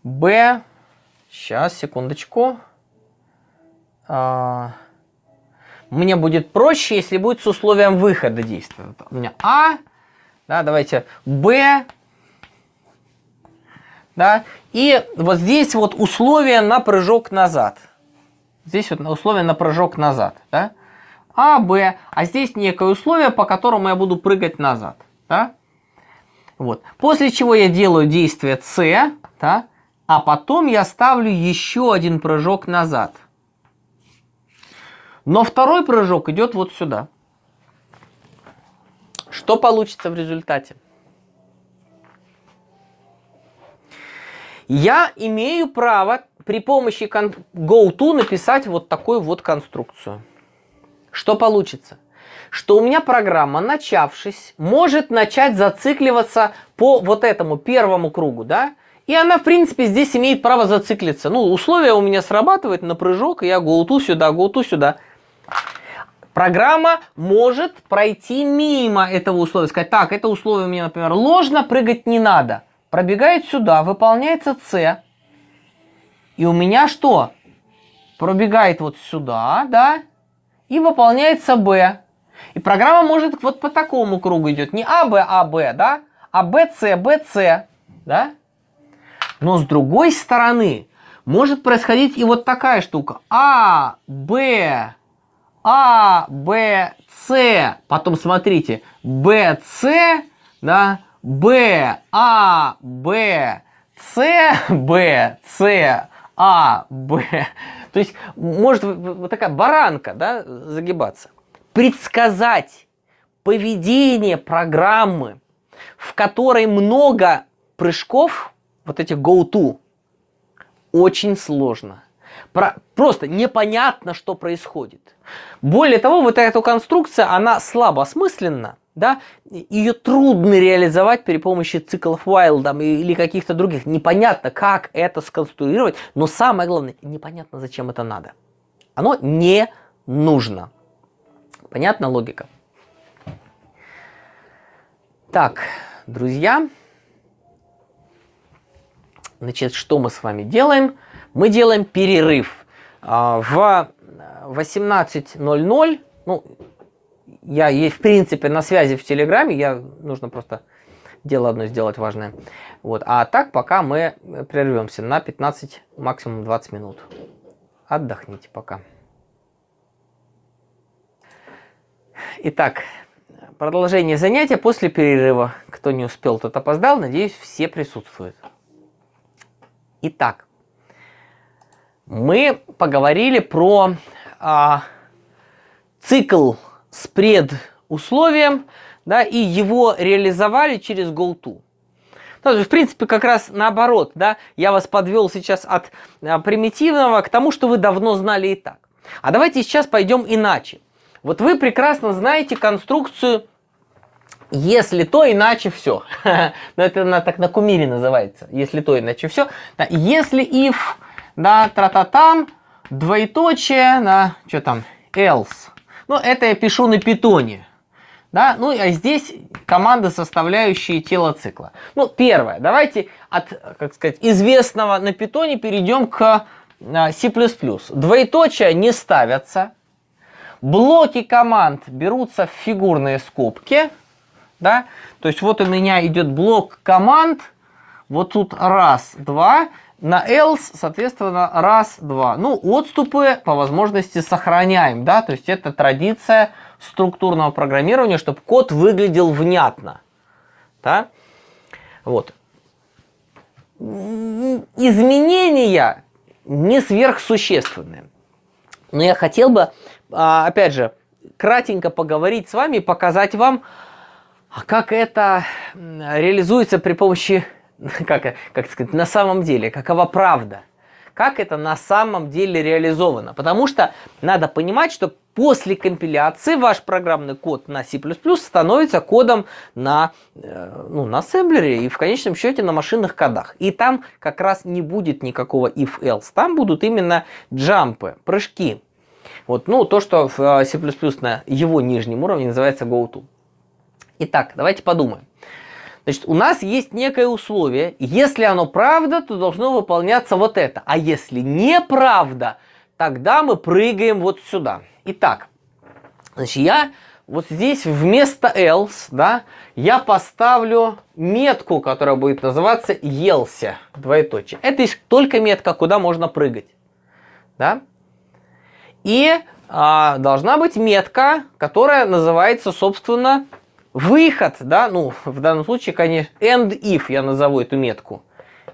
Б, сейчас, секундочку. А, мне будет проще, если будет с условием выхода действия. У меня А, да, давайте Б, да? И вот здесь вот условие на прыжок назад. Здесь вот условие на прыжок назад. Да? А, Б, а здесь некое условие, по которому я буду прыгать назад. Да? Вот. После чего я делаю действие С, да? а потом я ставлю еще один прыжок назад. Но второй прыжок идет вот сюда. Что получится в результате? Я имею право при помощи GoTo написать вот такую вот конструкцию. Что получится? Что у меня программа, начавшись, может начать зацикливаться по вот этому первому кругу, да? И она, в принципе, здесь имеет право зациклиться. Ну, условия у меня срабатывает на прыжок, и я GoTo сюда, GoTo сюда. Программа может пройти мимо этого условия, сказать, так, это условие у меня, например, ложно, прыгать не надо – пробегает сюда, выполняется С. И у меня что? Пробегает вот сюда, да, и выполняется Б. И программа может вот по такому кругу идет. Не А, Б, А, Б, да, а Б, С, Б, С, да. Но с другой стороны, может происходить и вот такая штука. А, Б, А, Б, С. Потом смотрите, Б, С, да, Б, А, Б, С, Б, С, А, Б. То есть может вот такая баранка да, загибаться. Предсказать поведение программы, в которой много прыжков, вот этих go-to, очень сложно. Про... Просто непонятно, что происходит. Более того, вот эта конструкция, она слабо осмысленна, да, ее трудно реализовать при помощи циклов Уайлда или каких-то других. Непонятно, как это сконструировать, но самое главное, непонятно, зачем это надо. Оно не нужно. Понятна логика? Так, друзья, значит, что мы с вами делаем? Мы делаем перерыв. А, в 18.00, ну, я есть, в принципе, на связи в Телеграме, я нужно просто дело одно сделать важное. Вот. А так пока мы прервемся на 15, максимум 20 минут. Отдохните пока. Итак, продолжение занятия после перерыва. Кто не успел, тот опоздал. Надеюсь, все присутствуют. Итак, мы поговорили про а, цикл спред предусловием, да, и его реализовали через GoTo. Ну, в принципе, как раз наоборот, да, я вас подвел сейчас от а, примитивного к тому, что вы давно знали и так. А давайте сейчас пойдем иначе. Вот вы прекрасно знаете конструкцию если то, иначе все. Но ну, это она так на кумире называется. Если то, иначе все. если if, да, тра-та-там, двоеточие, да, что там, else. Но ну, это я пишу на питоне. Да? Ну, а здесь команды, составляющие тело цикла. Ну, первое. Давайте от, как сказать, известного на питоне перейдем к а, C++. Двоеточия не ставятся. Блоки команд берутся в фигурные скобки. Да? То есть вот у меня идет блок команд. Вот тут раз, два. На else, соответственно, раз, два. Ну, отступы по возможности сохраняем, да, то есть это традиция структурного программирования, чтобы код выглядел внятно, да. Вот. Изменения не сверхсущественные. Но я хотел бы, а, опять же, кратенько поговорить с вами и показать вам, а как это реализуется при помощи как, как сказать, на самом деле, какова правда, как это на самом деле реализовано. Потому что надо понимать, что после компиляции ваш программный код на C++ становится кодом на, э, ну, на ассемблере и в конечном счете на машинных кодах. И там как раз не будет никакого if-else, там будут именно джампы, прыжки. Вот, ну, то, что в э, C++ на его нижнем уровне называется GoTo. Итак, давайте подумаем. Значит, у нас есть некое условие. Если оно правда, то должно выполняться вот это. А если неправда, тогда мы прыгаем вот сюда. Итак, значит, я вот здесь вместо else, да, я поставлю метку, которая будет называться else, двоеточие. Это только метка, куда можно прыгать, да. И а, должна быть метка, которая называется, собственно, Выход, да, ну, в данном случае, конечно, end if я назову эту метку.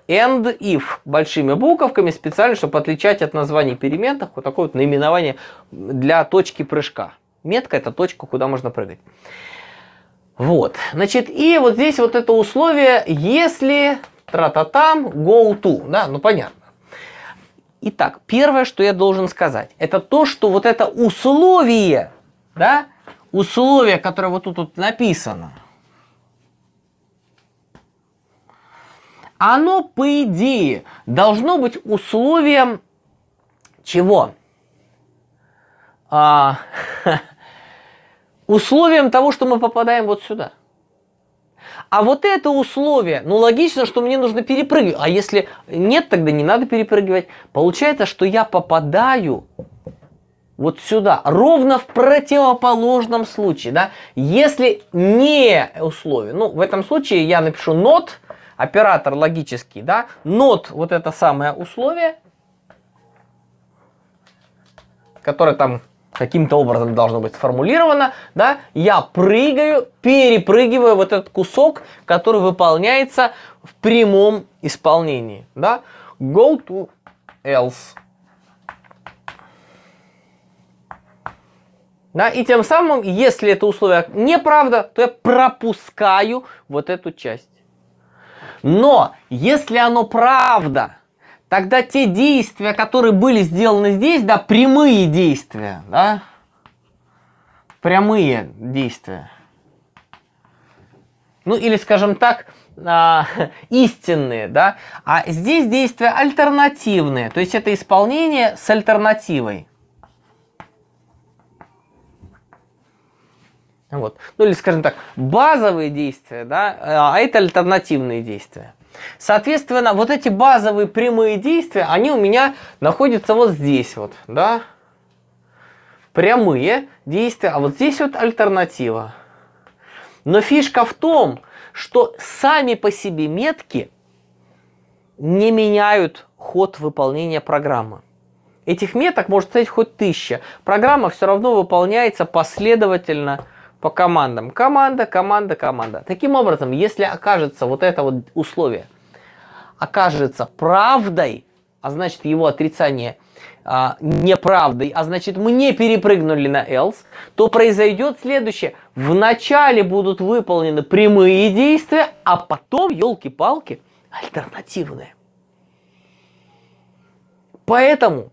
end if большими буковками специально, чтобы отличать от названий переменных, вот такое вот наименование для точки прыжка. Метка это точка, куда можно прыгать. Вот, значит, и вот здесь вот это условие, если тра-та-там, go to, да, ну понятно. Итак, первое, что я должен сказать, это то, что вот это условие, да, условие, которое вот тут вот написано, оно, по идее, должно быть условием чего? А, условием того, что мы попадаем вот сюда. А вот это условие, ну логично, что мне нужно перепрыгивать. А если нет, тогда не надо перепрыгивать. Получается, что я попадаю вот сюда, ровно в противоположном случае, да, если не условие, ну, в этом случае я напишу not, оператор логический, да, not, вот это самое условие, которое там каким-то образом должно быть сформулировано, да, я прыгаю, перепрыгиваю вот этот кусок, который выполняется в прямом исполнении, да, go to else, Да, и тем самым, если это условие неправда, то я пропускаю вот эту часть. Но если оно правда, тогда те действия, которые были сделаны здесь, да, прямые действия, да, прямые действия. Ну или, скажем так, а, истинные, да, а здесь действия альтернативные, то есть это исполнение с альтернативой. Вот. Ну или, скажем так, базовые действия, да, а это альтернативные действия. Соответственно, вот эти базовые прямые действия, они у меня находятся вот здесь вот, да. Прямые действия, а вот здесь вот альтернатива. Но фишка в том, что сами по себе метки не меняют ход выполнения программы. Этих меток может стать хоть тысяча. Программа все равно выполняется последовательно, по командам. Команда, команда, команда. Таким образом, если окажется вот это вот условие, окажется правдой, а значит его отрицание а, неправдой, а значит мы не перепрыгнули на else, то произойдет следующее. Вначале будут выполнены прямые действия, а потом, елки-палки, альтернативные. Поэтому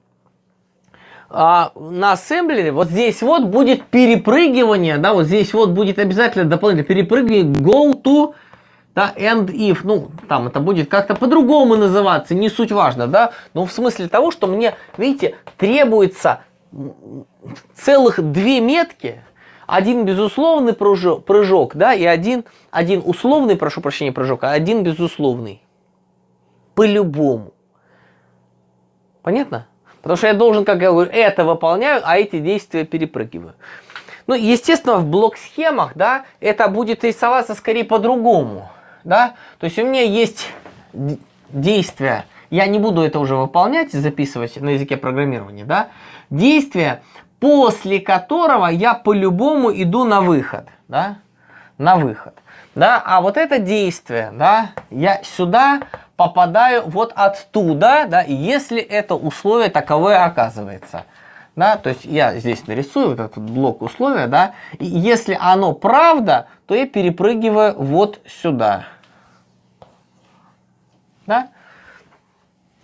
а, на ассемблере вот здесь вот будет перепрыгивание, да, вот здесь вот будет обязательно дополнительно перепрыгивание go to, да, end if, ну, там это будет как-то по-другому называться, не суть важно, да, но в смысле того, что мне, видите, требуется целых две метки, один безусловный прыжок, прыжок да, и один, один условный, прошу прощения, прыжок, а один безусловный. По-любому. Понятно? Потому что я должен, как я говорю, это выполняю, а эти действия перепрыгиваю. Ну, естественно, в блок-схемах, да, это будет рисоваться скорее по-другому, да. То есть у меня есть действия, я не буду это уже выполнять и записывать на языке программирования, да. Действия, после которого я по-любому иду на выход, да, на выход. Да, а вот это действие, да, я сюда попадаю вот оттуда, да, если это условие таковое оказывается. Да, то есть я здесь нарисую вот этот блок условия, да, и если оно правда, то я перепрыгиваю вот сюда.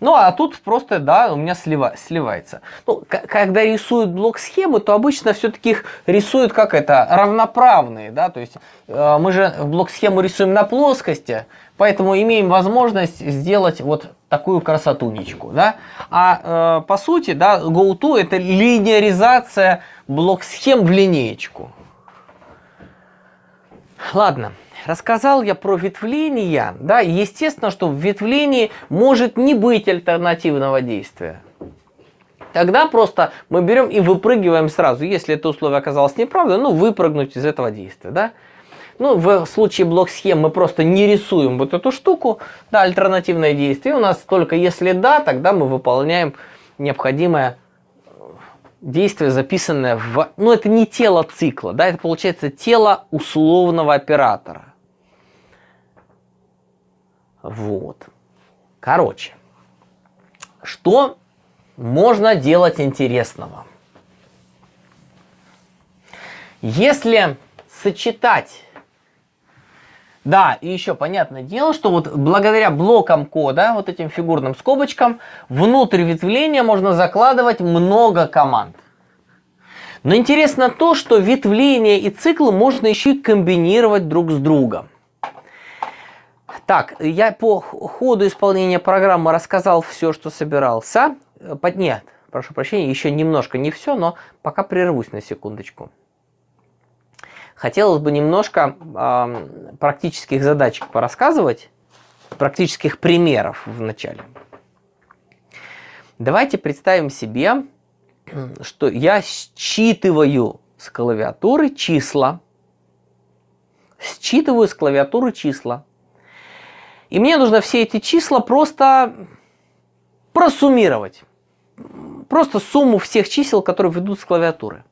Ну, а тут просто, да, у меня слива, сливается. Ну, когда рисуют блок-схемы, то обычно все-таки их рисуют как это, равноправные, да, то есть э, мы же блок-схему рисуем на плоскости, поэтому имеем возможность сделать вот такую красотунечку, да. А э, по сути, да, GoTo это линеаризация блок-схем в линеечку. Ладно. Рассказал я про ветвления, да, естественно, что в ветвлении может не быть альтернативного действия. Тогда просто мы берем и выпрыгиваем сразу, если это условие оказалось неправдой, ну, выпрыгнуть из этого действия, да. Ну, в случае блок-схем мы просто не рисуем вот эту штуку, да, альтернативное действие. У нас только если да, тогда мы выполняем необходимое э, действие, записанное в... Ну, это не тело цикла, да, это получается тело условного оператора. Вот. Короче, что можно делать интересного? Если сочетать... Да, и еще понятное дело, что вот благодаря блокам кода, вот этим фигурным скобочкам, внутрь ветвления можно закладывать много команд. Но интересно то, что ветвление и циклы можно еще и комбинировать друг с другом. Так, я по ходу исполнения программы рассказал все, что собирался. Э, под... Нет, прошу прощения, еще немножко, не все, но пока прервусь на секундочку. Хотелось бы немножко э, практических задачек порассказывать, практических примеров в начале. Давайте представим себе, что я считываю с клавиатуры числа, считываю с клавиатуры числа – и мне нужно все эти числа просто просуммировать. Просто сумму всех чисел, которые ведут с клавиатуры.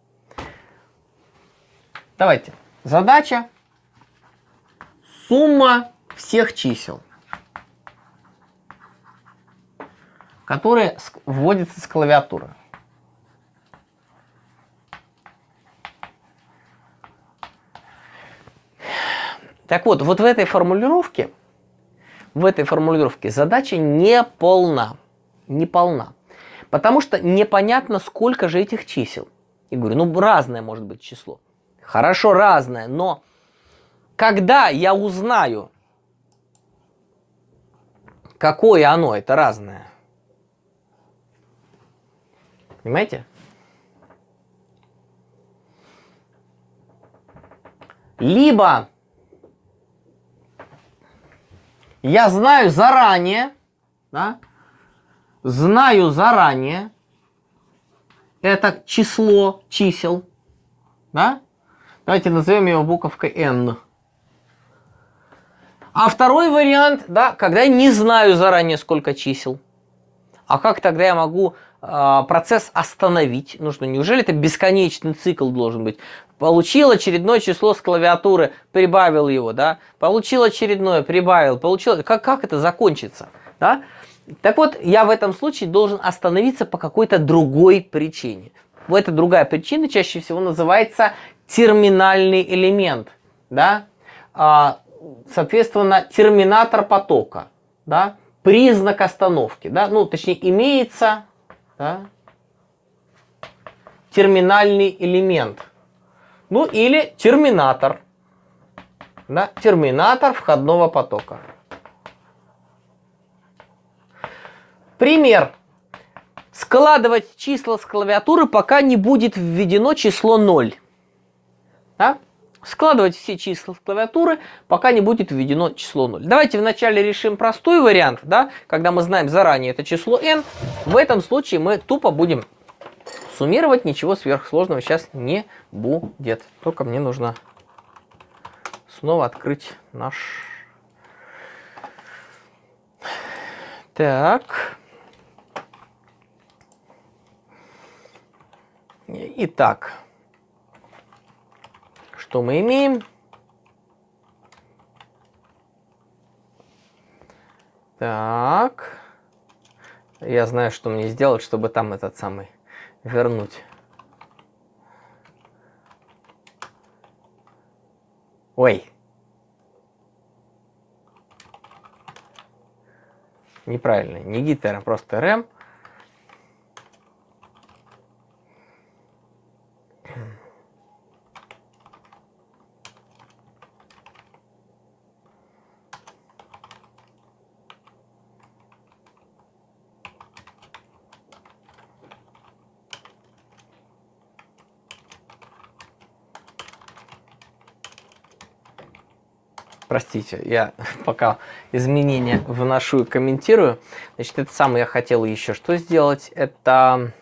Давайте. Задача. Сумма всех чисел, которые вводятся с клавиатуры. Так вот, вот в этой формулировке в этой формулировке задача не полна. Не полна. Потому что непонятно, сколько же этих чисел. И говорю, ну разное может быть число. Хорошо, разное, но когда я узнаю, какое оно, это разное. Понимаете? Либо Я знаю заранее, да, знаю заранее, это число чисел, да? Давайте назовем его буковкой n. А второй вариант, да, когда я не знаю заранее, сколько чисел. А как тогда я могу а, процесс остановить нужно. Неужели это бесконечный цикл должен быть? Получил очередное число с клавиатуры, прибавил его, да? Получил очередное, прибавил, получил. Как, как это закончится? Да? Так вот, я в этом случае должен остановиться по какой-то другой причине. Эта другая причина чаще всего называется терминальный элемент, да? А, соответственно, терминатор потока, да? Признак остановки, да? Ну, точнее, имеется да, терминальный элемент. Ну или терминатор. Да, терминатор входного потока. Пример. Складывать числа с клавиатуры, пока не будет введено число 0. Да? складывать все числа с клавиатуры, пока не будет введено число 0. Давайте вначале решим простой вариант, да, когда мы знаем заранее это число n. В этом случае мы тупо будем суммировать, ничего сверхсложного сейчас не будет. Только мне нужно снова открыть наш... Так... Итак, что мы имеем? Так. Я знаю, что мне сделать, чтобы там этот самый вернуть. Ой. Неправильно. Не гитара, просто рэм. простите, я пока изменения вношу и комментирую. Значит, это самое я хотел еще что сделать. Это...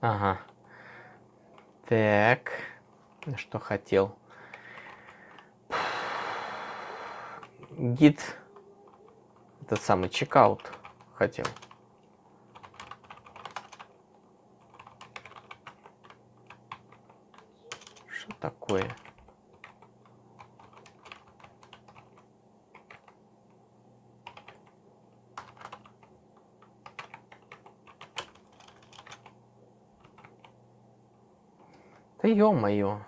Ага. Так. Что хотел. Гид. Этот самый чекаут хотел. Ё-моё.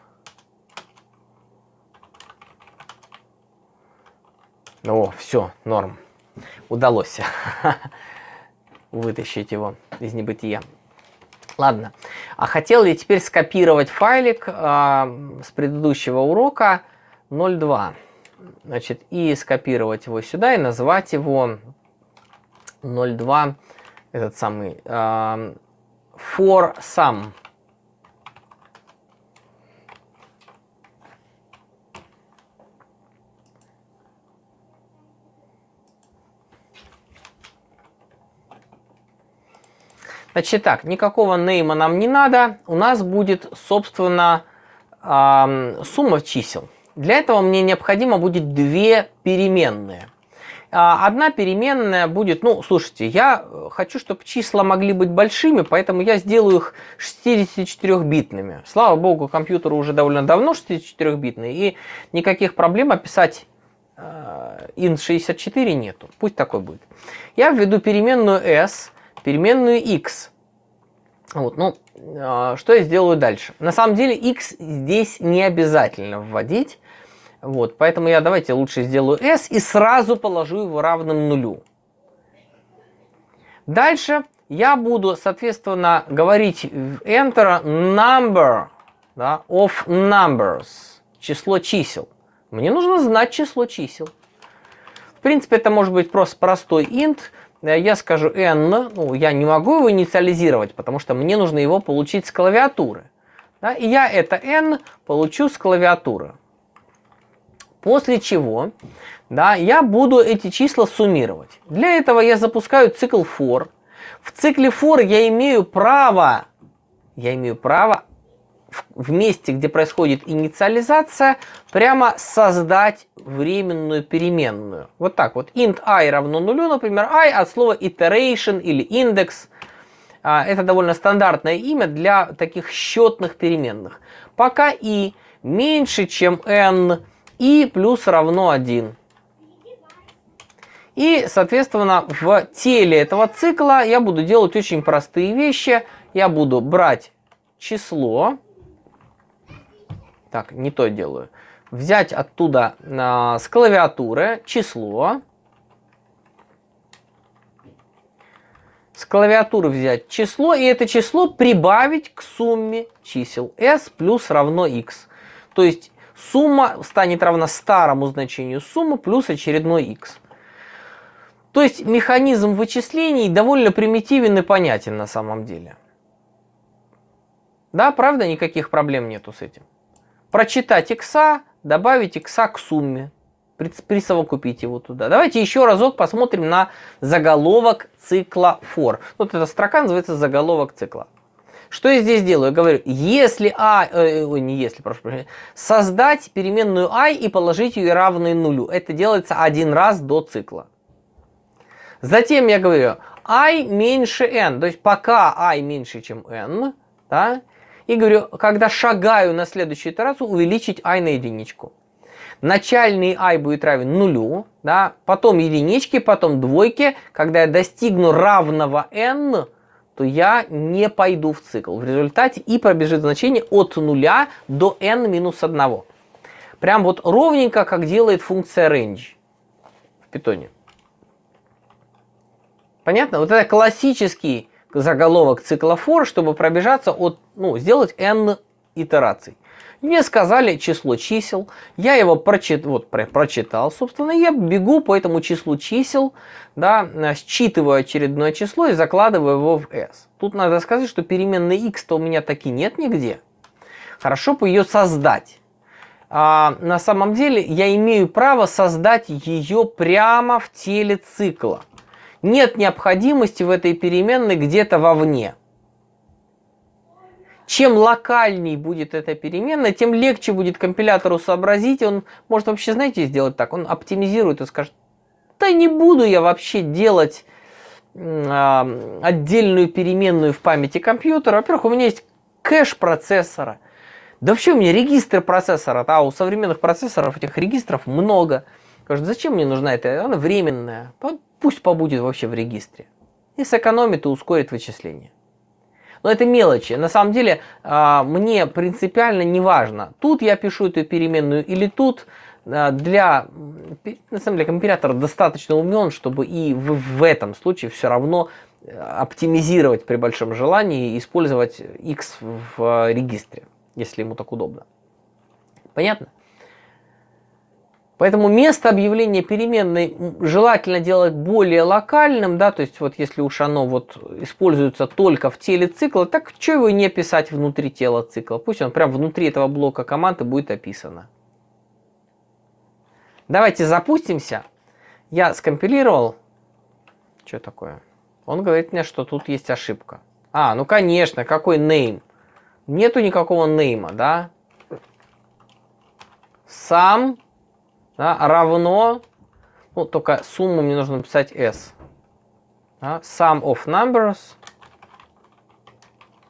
О, все, норм. Удалось вытащить его из небытия. Ладно. А хотел я теперь скопировать файлик э, с предыдущего урока 0.2. Значит, и скопировать его сюда и назвать его 0.2, этот самый, э, for sum. Значит так, никакого нейма нам не надо. У нас будет, собственно, эм, сумма чисел. Для этого мне необходимо будет две переменные. А, одна переменная будет, ну, слушайте, я э, хочу, чтобы числа могли быть большими, поэтому я сделаю их 64-битными. Слава богу, компьютер уже довольно давно 64-битные, и никаких проблем описать int64 э, нету. Пусть такой будет. Я введу переменную s, переменную x. Вот, ну, э, что я сделаю дальше? На самом деле x здесь не обязательно вводить. Вот, поэтому я давайте лучше сделаю s и сразу положу его равным нулю. Дальше я буду, соответственно, говорить enter number да, of numbers, число чисел. Мне нужно знать число чисел. В принципе, это может быть просто простой int, я скажу n, ну, я не могу его инициализировать, потому что мне нужно его получить с клавиатуры. Да, и я это n получу с клавиатуры. После чего да, я буду эти числа суммировать. Для этого я запускаю цикл for. В цикле for я имею право, я имею право в месте, где происходит инициализация, прямо создать временную переменную. Вот так вот. int i равно нулю, например, i от слова iteration или индекс. А, это довольно стандартное имя для таких счетных переменных. Пока i меньше, чем n, i плюс равно 1. И, соответственно, в теле этого цикла я буду делать очень простые вещи. Я буду брать число, так, не то делаю. Взять оттуда э, с клавиатуры число. С клавиатуры взять число, и это число прибавить к сумме чисел s плюс равно x. То есть сумма станет равна старому значению суммы плюс очередной x. То есть механизм вычислений довольно примитивен и понятен на самом деле. Да, правда, никаких проблем нету с этим прочитать икса, добавить икса к сумме, присовокупить его туда. Давайте еще разок посмотрим на заголовок цикла for. Вот эта строка называется заголовок цикла. Что я здесь делаю? Я говорю, если а, э, ой, не если, прошу прощения, создать переменную i и положить ее равной нулю. Это делается один раз до цикла. Затем я говорю, i меньше n, то есть пока i меньше, чем n, да, и говорю, когда шагаю на следующую итерацию, увеличить i на единичку. Начальный i будет равен нулю, да, потом единички, потом двойки. Когда я достигну равного n, то я не пойду в цикл. В результате и пробежит значение от нуля до n минус 1. Прям вот ровненько, как делает функция range в питоне. Понятно? Вот это классический заголовок циклофор, чтобы пробежаться от, ну, сделать n итераций. Мне сказали число чисел, я его прочит, вот, про, прочитал, собственно, я бегу по этому числу чисел, да, э, считываю очередное число и закладываю его в s. Тут надо сказать, что переменной x-то у меня таки нет нигде. Хорошо бы ее создать. А, на самом деле я имею право создать ее прямо в теле цикла. Нет необходимости в этой переменной где-то вовне. Чем локальней будет эта переменная, тем легче будет компилятору сообразить. Он может вообще, знаете, сделать так. Он оптимизирует и скажет, да не буду я вообще делать э, отдельную переменную в памяти компьютера. Во-первых, у меня есть кэш процессора. Да вообще у меня регистр процессора, а у современных процессоров этих регистров много. Скажут, зачем мне нужна эта, она временная, пусть побудет вообще в регистре. И сэкономит и ускорит вычисление. Но это мелочи. На самом деле, а, мне принципиально не важно, тут я пишу эту переменную или тут. А, для, на самом деле, компилятор достаточно умен, чтобы и в, в этом случае все равно э, оптимизировать при большом желании и использовать X в регистре, если ему так удобно. Понятно? Поэтому место объявления переменной желательно делать более локальным, да, то есть вот если уж оно вот используется только в теле цикла, так что его не писать внутри тела цикла? Пусть он прям внутри этого блока команды будет описано. Давайте запустимся. Я скомпилировал. Что такое? Он говорит мне, что тут есть ошибка. А, ну конечно, какой name? Нету никакого нейма, да? Сам да, равно, ну, только сумму мне нужно написать S. Да, sum of numbers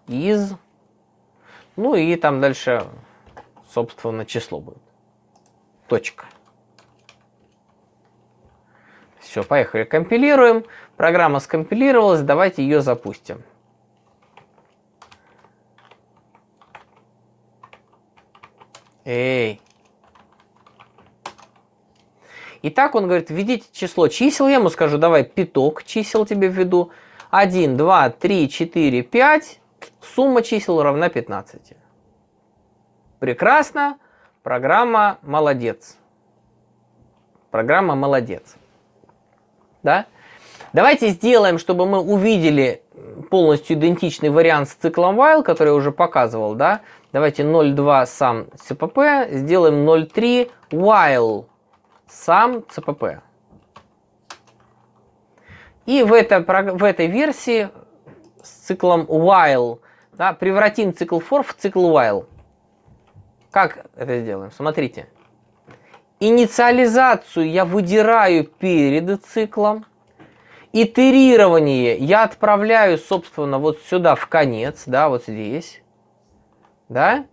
is, ну и там дальше, собственно, число будет. Точка. Все, поехали, компилируем. Программа скомпилировалась, давайте ее запустим. Эй, и так он говорит, введите число чисел, я ему скажу, давай пяток чисел тебе введу. 1, 2, 3, 4, 5. Сумма чисел равна 15. Прекрасно. Программа молодец. Программа молодец. Да? Давайте сделаем, чтобы мы увидели полностью идентичный вариант с циклом while, который я уже показывал, да? Давайте 0,2 сам cpp, сделаем 0,3 while сам ЦПП И в, это, в этой версии с циклом while да, превратим цикл for в цикл while. Как это сделаем? Смотрите. Инициализацию я выдираю перед циклом. Итерирование я отправляю, собственно, вот сюда, в конец, да, вот здесь. Да?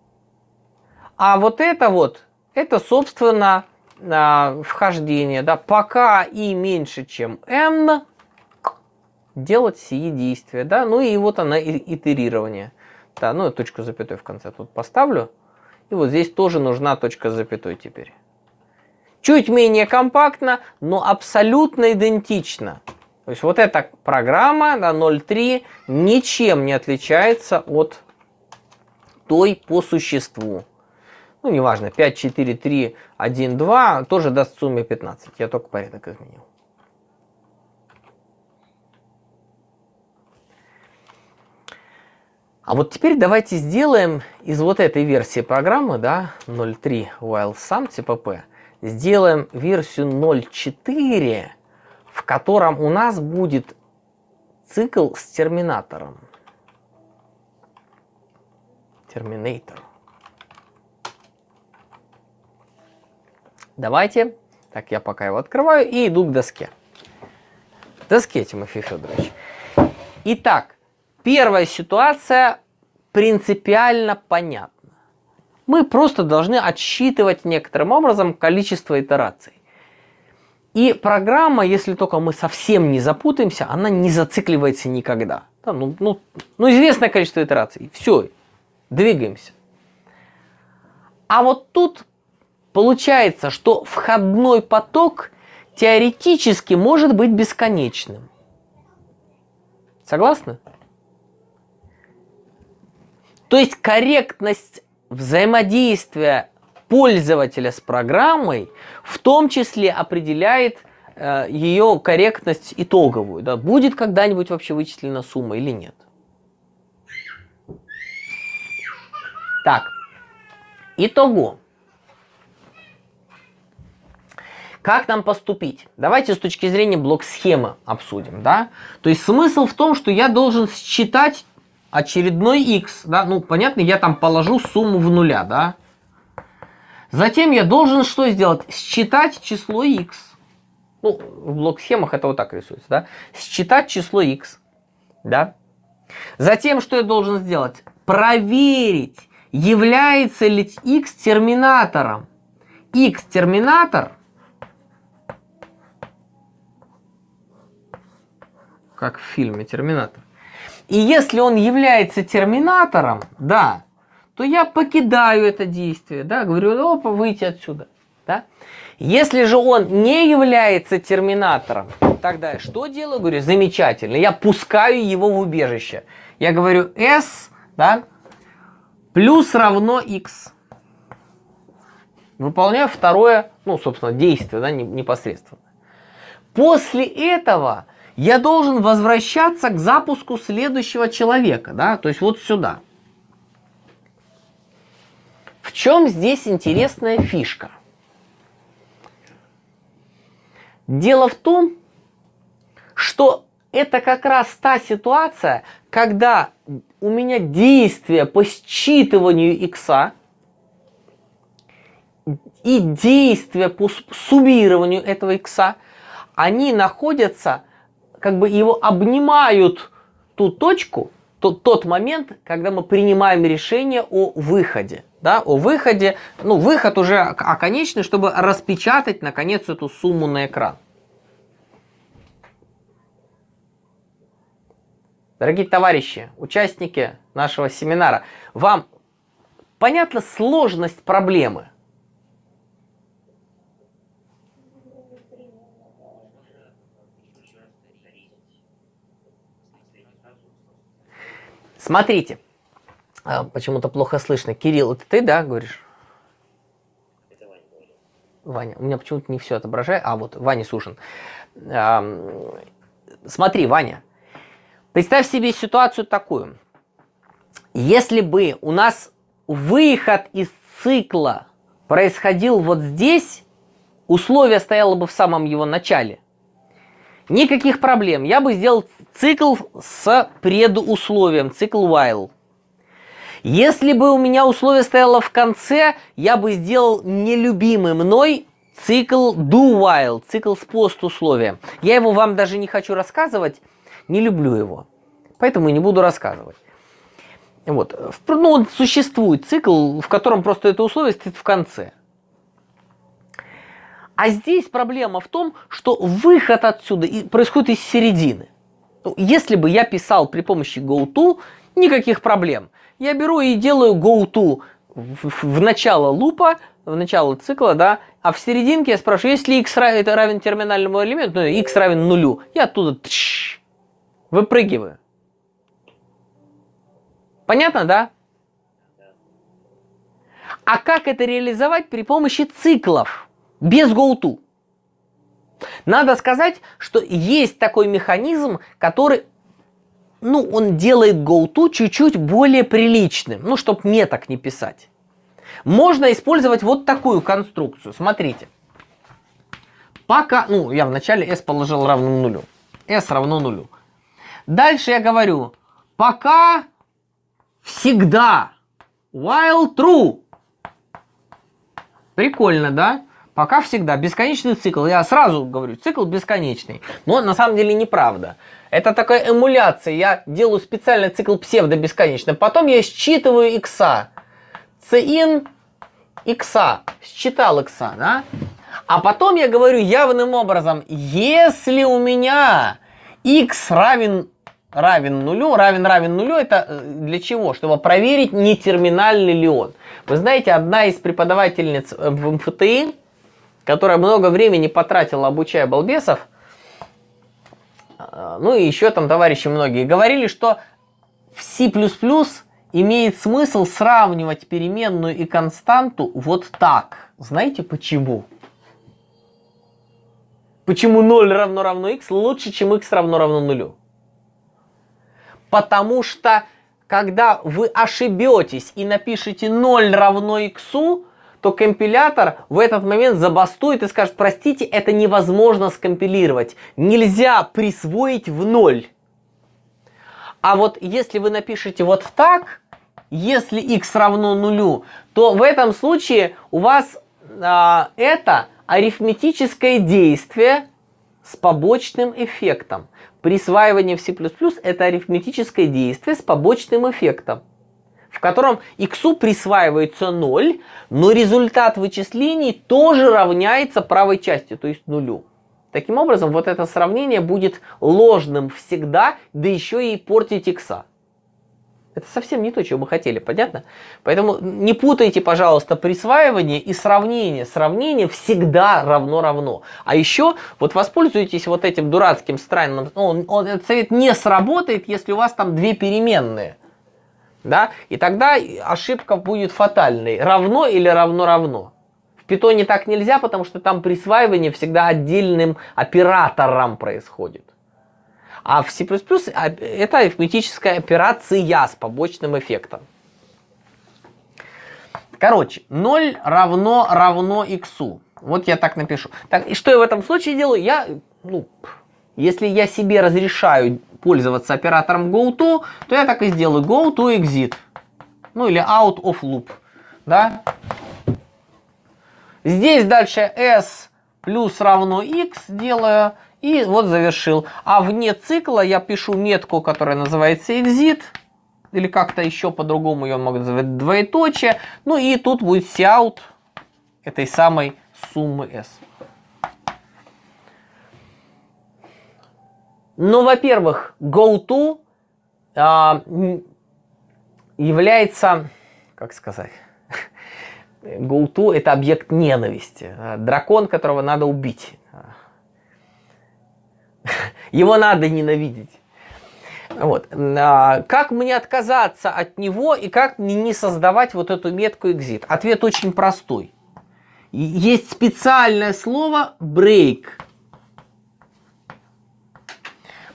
А вот это вот, это, собственно, э, вхождения, да, пока и меньше, чем n, делать сие действия, да, ну и вот она итерирование. Да, ну и точку запятой в конце тут поставлю. И вот здесь тоже нужна точка запятой теперь. Чуть менее компактно, но абсолютно идентично. То есть вот эта программа на 0.3 ничем не отличается от той по существу ну неважно, 5, 4, 3, 1, 2, тоже даст сумме 15. Я только порядок изменил. А вот теперь давайте сделаем из вот этой версии программы, да, 0.3 while sum cpp, типа сделаем версию 0.4, в котором у нас будет цикл с терминатором. Терминатор. Давайте. Так, я пока его открываю и иду к доске. доске, Тимофей Федорович. Итак, первая ситуация принципиально понятна. Мы просто должны отсчитывать некоторым образом количество итераций. И программа, если только мы совсем не запутаемся, она не зацикливается никогда. Да, ну, ну, ну, известное количество итераций. Все, двигаемся. А вот тут Получается, что входной поток теоретически может быть бесконечным. Согласны? То есть корректность взаимодействия пользователя с программой в том числе определяет э, ее корректность итоговую. Да? Будет когда-нибудь вообще вычислена сумма или нет. Так, итого. Как нам поступить? Давайте с точки зрения блок-схемы обсудим, да? То есть смысл в том, что я должен считать очередной x, да? Ну, понятно, я там положу сумму в нуля, да? Затем я должен что сделать? Считать число x. Ну, в блок-схемах это вот так рисуется, да? Считать число x, да? Затем что я должен сделать? Проверить, является ли x терминатором. x терминатор – как в фильме «Терминатор». И если он является терминатором, да, то я покидаю это действие, да, говорю, опа, выйти отсюда, да. Если же он не является терминатором, тогда я что делаю? Говорю, замечательно, я пускаю его в убежище. Я говорю, S, да, плюс равно X. Выполняю второе, ну, собственно, действие, да, непосредственно. После этого я должен возвращаться к запуску следующего человека, да, то есть вот сюда. В чем здесь интересная фишка? Дело в том, что это как раз та ситуация, когда у меня действие по считыванию икса и действие по суммированию этого икса, они находятся как бы его обнимают ту точку, то тот момент, когда мы принимаем решение о выходе. Да, о выходе, ну, выход уже оконечный, чтобы распечатать, наконец, эту сумму на экран. Дорогие товарищи, участники нашего семинара, вам понятна сложность проблемы – Смотрите, а, почему-то плохо слышно. Кирилл, это ты, да, говоришь? Ваня. у меня почему-то не все отображает. А, вот, Ваня Сушин. Смотри, Ваня, представь себе ситуацию такую. Если бы у нас выход из цикла происходил вот здесь, условие стояло бы в самом его начале. Никаких проблем. Я бы сделал цикл с предусловием, цикл while. Если бы у меня условие стояло в конце, я бы сделал нелюбимый мной цикл do while, цикл с постусловием. Я его вам даже не хочу рассказывать, не люблю его. Поэтому и не буду рассказывать. Вот. Ну, существует цикл, в котором просто это условие стоит в конце. А здесь проблема в том, что выход отсюда происходит из середины. Ну, если бы я писал при помощи GoTo, никаких проблем. Я беру и делаю GoTo в, начало лупа, в начало цикла, да, а в серединке я спрашиваю, если x это равен терминальному элементу, ну, x равен нулю, я оттуда тш, выпрыгиваю. Понятно, да? А как это реализовать при помощи циклов? без GoTo. Надо сказать, что есть такой механизм, который ну, он делает GoTo чуть-чуть более приличным, ну, чтобы мне так не писать. Можно использовать вот такую конструкцию. Смотрите. Пока, ну, я вначале s положил равно нулю. s равно нулю. Дальше я говорю, пока всегда while true. Прикольно, да? Пока всегда. Бесконечный цикл. Я сразу говорю, цикл бесконечный. Но на самом деле неправда. Это такая эмуляция. Я делаю специально цикл псевдо бесконечный. Потом я считываю икса. Цин икса. Считал икса, да? А потом я говорю явным образом, если у меня x равен равен нулю, равен равен нулю, это э, для чего? Чтобы проверить, не терминальный ли он. Вы знаете, одна из преподавательниц э, в МФТИ, которая много времени потратила, обучая балбесов, а, ну и еще там товарищи многие, говорили, что в C++ имеет смысл сравнивать переменную и константу вот так. Знаете почему? Почему 0 равно равно x лучше, чем x равно равно нулю? Потому что, когда вы ошибетесь и напишете 0 равно x, то компилятор в этот момент забастует и скажет, простите, это невозможно скомпилировать. Нельзя присвоить в ноль. А вот если вы напишете вот так, если x равно нулю, то в этом случае у вас а, это арифметическое действие с побочным эффектом. Присваивание в C++ это арифметическое действие с побочным эффектом котором x присваивается 0, но результат вычислений тоже равняется правой части, то есть нулю. Таким образом, вот это сравнение будет ложным всегда, да еще и портить икса. Это совсем не то, чего мы хотели, понятно? Поэтому не путайте, пожалуйста, присваивание и сравнение. Сравнение всегда равно-равно. А еще вот воспользуйтесь вот этим дурацким странным... Он, он, этот совет не сработает, если у вас там две переменные да, и тогда ошибка будет фатальной. Равно или равно-равно. В питоне так нельзя, потому что там присваивание всегда отдельным оператором происходит. А в C++ это арифметическая операция с побочным эффектом. Короче, 0 равно равно x. Вот я так напишу. Так, и что я в этом случае делаю? Я ну, если я себе разрешаю пользоваться оператором goto, то я так и сделаю go exit. Ну или out of loop. Да? Здесь дальше s плюс равно x делаю. И вот завершил. А вне цикла я пишу метку, которая называется exit. Или как-то еще по-другому ее могут называть двоеточие. Ну и тут будет cout этой самой суммы s. Ну, во-первых, GoTo э, является, как сказать, GoTo это объект ненависти. А, дракон, которого надо убить. А. Его надо ненавидеть. Вот. Как мне отказаться от него и как мне не создавать вот эту метку экзит? Ответ очень простой. Есть специальное слово break –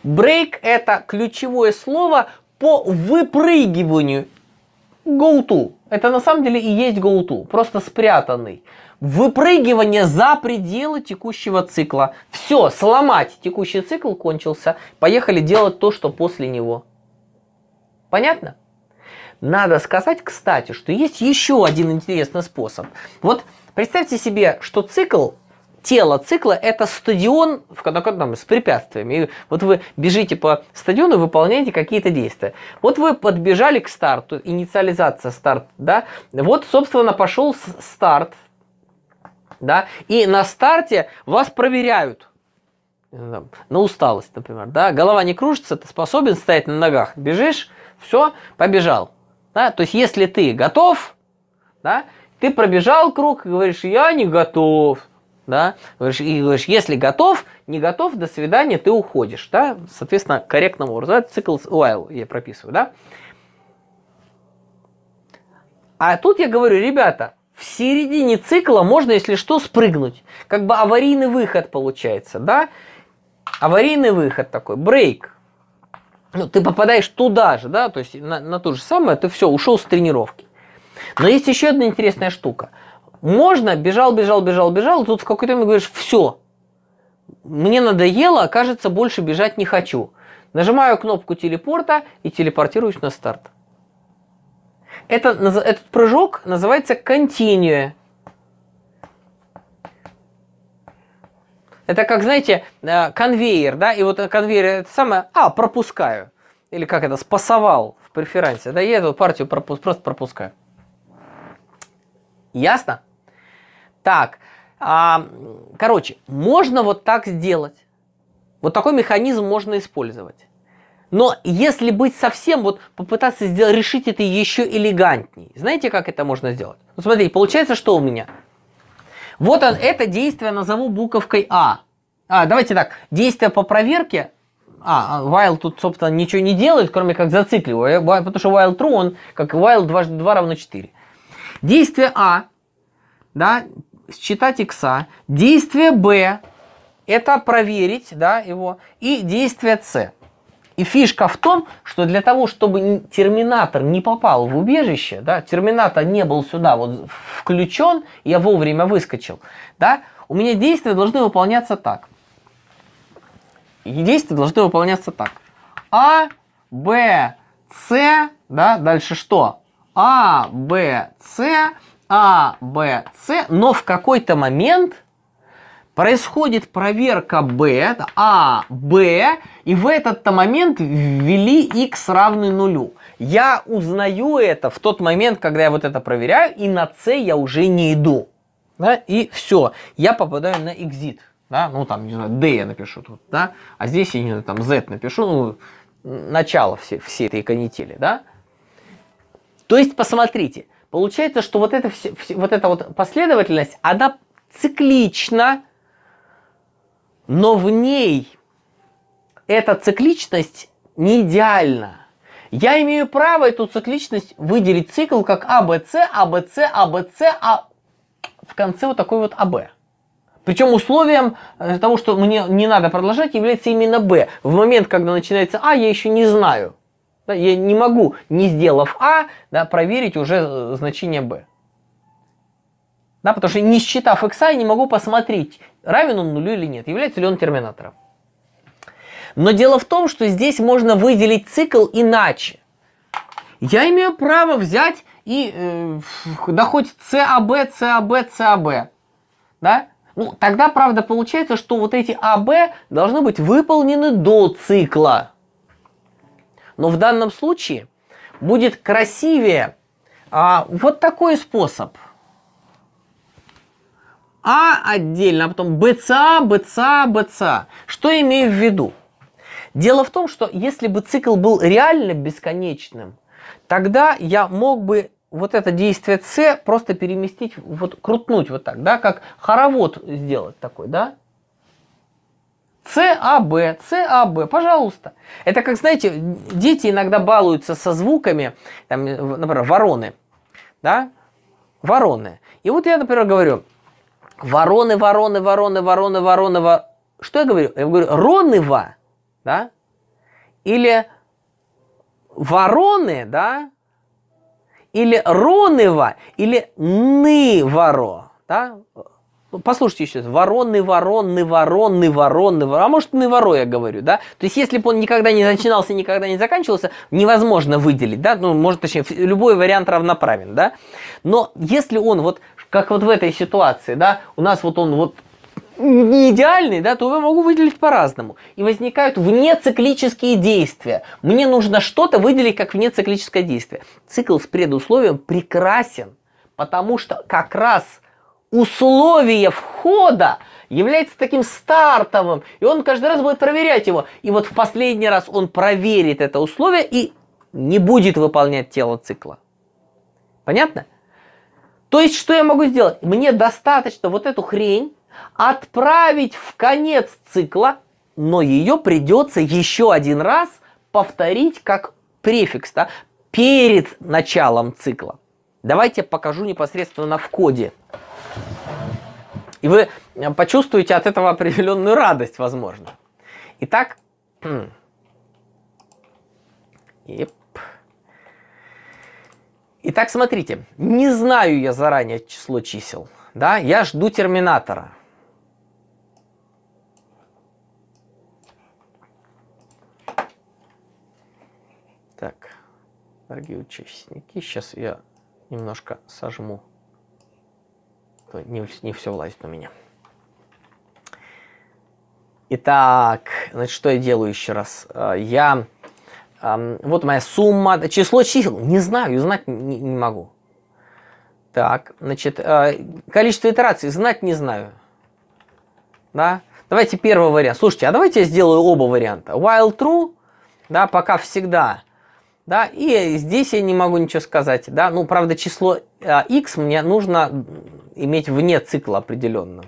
Брейк это ключевое слово по выпрыгиванию. Go to. Это на самом деле и есть go to, просто спрятанный. Выпрыгивание за пределы текущего цикла. Все, сломать. Текущий цикл кончился. Поехали делать то, что после него. Понятно? Надо сказать, кстати, что есть еще один интересный способ. Вот представьте себе, что цикл тело цикла – это стадион в конокодном с препятствиями. И вот вы бежите по стадиону, выполняете какие-то действия. Вот вы подбежали к старту, инициализация старт, да? Вот, собственно, пошел старт, да? И на старте вас проверяют на усталость, например, да? Голова не кружится, ты способен стоять на ногах, бежишь, все, побежал. Да? То есть, если ты готов, да, ты пробежал круг и говоришь, я не готов, да, и говоришь, если готов, не готов, до свидания, ты уходишь, да, соответственно, корректному образу, да, цикл while я прописываю, да. А тут я говорю, ребята, в середине цикла можно, если что, спрыгнуть, как бы аварийный выход получается, да, аварийный выход такой, брейк, ну, ты попадаешь туда же, да, то есть на, на то же самое, ты все, ушел с тренировки. Но есть еще одна интересная штука – можно, бежал, бежал, бежал, бежал, и тут в какой-то момент говоришь, все, мне надоело, кажется, больше бежать не хочу. Нажимаю кнопку телепорта и телепортируюсь на старт. Это, этот прыжок называется continue. Это как, знаете, э, конвейер, да, и вот конвейер это самое, а, пропускаю. Или как это, спасовал в преферансе. Да, я эту партию пропу просто пропускаю. Ясно? Так, а, короче, можно вот так сделать. Вот такой механизм можно использовать. Но если быть совсем, вот попытаться сделать, решить это еще элегантней. Знаете, как это можно сделать? Ну, смотрите, получается, что у меня? Вот он, это действие назову буковкой А. А, давайте так, действие по проверке. А, while тут, собственно, ничего не делает, кроме как зацикливаю. Потому что while true, он как while 2, равно 4. Действие А, да, считать x. Действие b это проверить да, его. И действие c. И фишка в том, что для того, чтобы терминатор не попал в убежище, да, терминатор не был сюда вот включен, я вовремя выскочил, да, у меня действия должны выполняться так. И действия должны выполняться так. А, Б, С, да, дальше что? А, Б, С, а, Б, С, но в какой-то момент происходит проверка Б, А, Б, и в этот-то момент ввели x равный нулю. Я узнаю это в тот момент, когда я вот это проверяю, и на С я уже не иду. Да, и все, я попадаю на экзит. Да, ну там, не знаю, D я напишу тут, да, а здесь я, не знаю, там Z напишу, ну, начало все, всей этой канители, да. То есть, посмотрите, Получается, что вот, это, вот эта вот последовательность, она циклична, но в ней эта цикличность не идеальна. Я имею право эту цикличность выделить цикл как АБЦ, АБЦ, АБЦ, а в конце вот такой вот АБ. Причем условием э, того, что мне не надо продолжать, является именно Б. В момент, когда начинается А, я еще не знаю, да, я не могу, не сделав А, да, проверить уже э, значение b. Да, потому что не считав x, я не могу посмотреть, равен он нулю или нет, является ли он терминатором. Но дело в том, что здесь можно выделить цикл иначе. Я имею право взять и э, да хоть CAB, CAB, CAB. Да? Ну, тогда, правда, получается, что вот эти АБ должны быть выполнены до цикла. Но в данном случае будет красивее а, вот такой способ. А отдельно, а потом БЦА, БЦА, БЦА. Что имею в виду? Дело в том, что если бы цикл был реально бесконечным, тогда я мог бы вот это действие С просто переместить, вот крутнуть вот так, да, как хоровод сделать такой, да, ЦАБ, ЦАБ, пожалуйста. Это как, знаете, дети иногда балуются со звуками, там, например, вороны, да, вороны. И вот я, например, говорю, вороны, вороны, вороны, вороны, вороны, вороны. Что я говорю? Я говорю, роныва, да, или вороны, да, или роныва, или ныворо, да, Послушайте еще, вороны вороны вороны вороны ворон, а может, на воро я говорю, да? То есть, если бы он никогда не начинался, никогда не заканчивался, невозможно выделить, да? Ну, может, точнее, любой вариант равноправен, да? Но если он вот, как вот в этой ситуации, да, у нас вот он вот не идеальный, да, то я могу выделить по-разному. И возникают внециклические действия. Мне нужно что-то выделить как внециклическое действие. Цикл с предусловием прекрасен, потому что как раз – условие входа является таким стартовым, и он каждый раз будет проверять его. И вот в последний раз он проверит это условие и не будет выполнять тело цикла. Понятно? То есть, что я могу сделать? Мне достаточно вот эту хрень отправить в конец цикла, но ее придется еще один раз повторить как префикс, да, перед началом цикла. Давайте покажу непосредственно в коде. И вы почувствуете от этого определенную радость, возможно. Итак, Итак, смотрите, не знаю я заранее число чисел, да, я жду терминатора. Так, дорогие участники, сейчас я немножко сожму не, не все влазит у меня. Итак, значит, что я делаю еще раз? А, я... Вот моя сумма, число чисел, не знаю, знать не, не могу. Так, значит, а, количество итераций знать не знаю. Да? Давайте первый вариант. Слушайте, а давайте я сделаю оба варианта. While true, да, пока всегда да, и здесь я не могу ничего сказать. Да? Ну, правда, число x а, мне нужно иметь вне цикла определенно,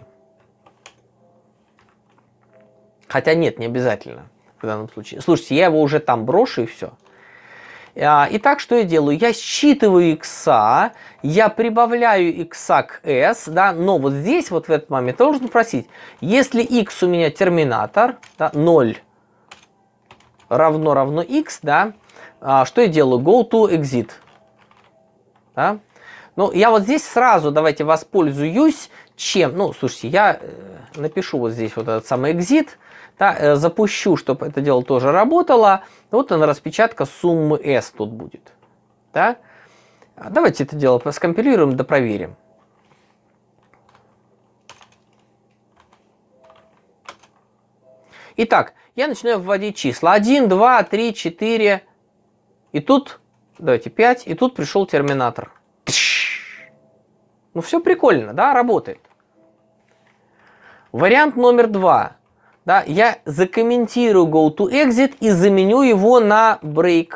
Хотя нет, не обязательно в данном случае. Слушайте, я его уже там брошу и все. А, Итак, что я делаю? Я считываю x, я прибавляю x к s, да, но вот здесь, вот в этот момент, я должен просить, если x у меня терминатор, да, 0 равно равно x, да, а, что я делаю? Go to exit. Да? Ну, я вот здесь сразу давайте воспользуюсь чем. Ну, слушайте, я э, напишу вот здесь вот этот самый exit, да, э, запущу, чтобы это дело тоже работало. Вот она распечатка суммы S тут будет. Да? А, давайте это дело скомпилируем, да проверим. Итак, я начинаю вводить числа. 1, 2, 3, 4, и тут, давайте 5, и тут пришел терминатор. Ну все прикольно, да, работает. Вариант номер два. Да, я закомментирую go to exit и заменю его на break.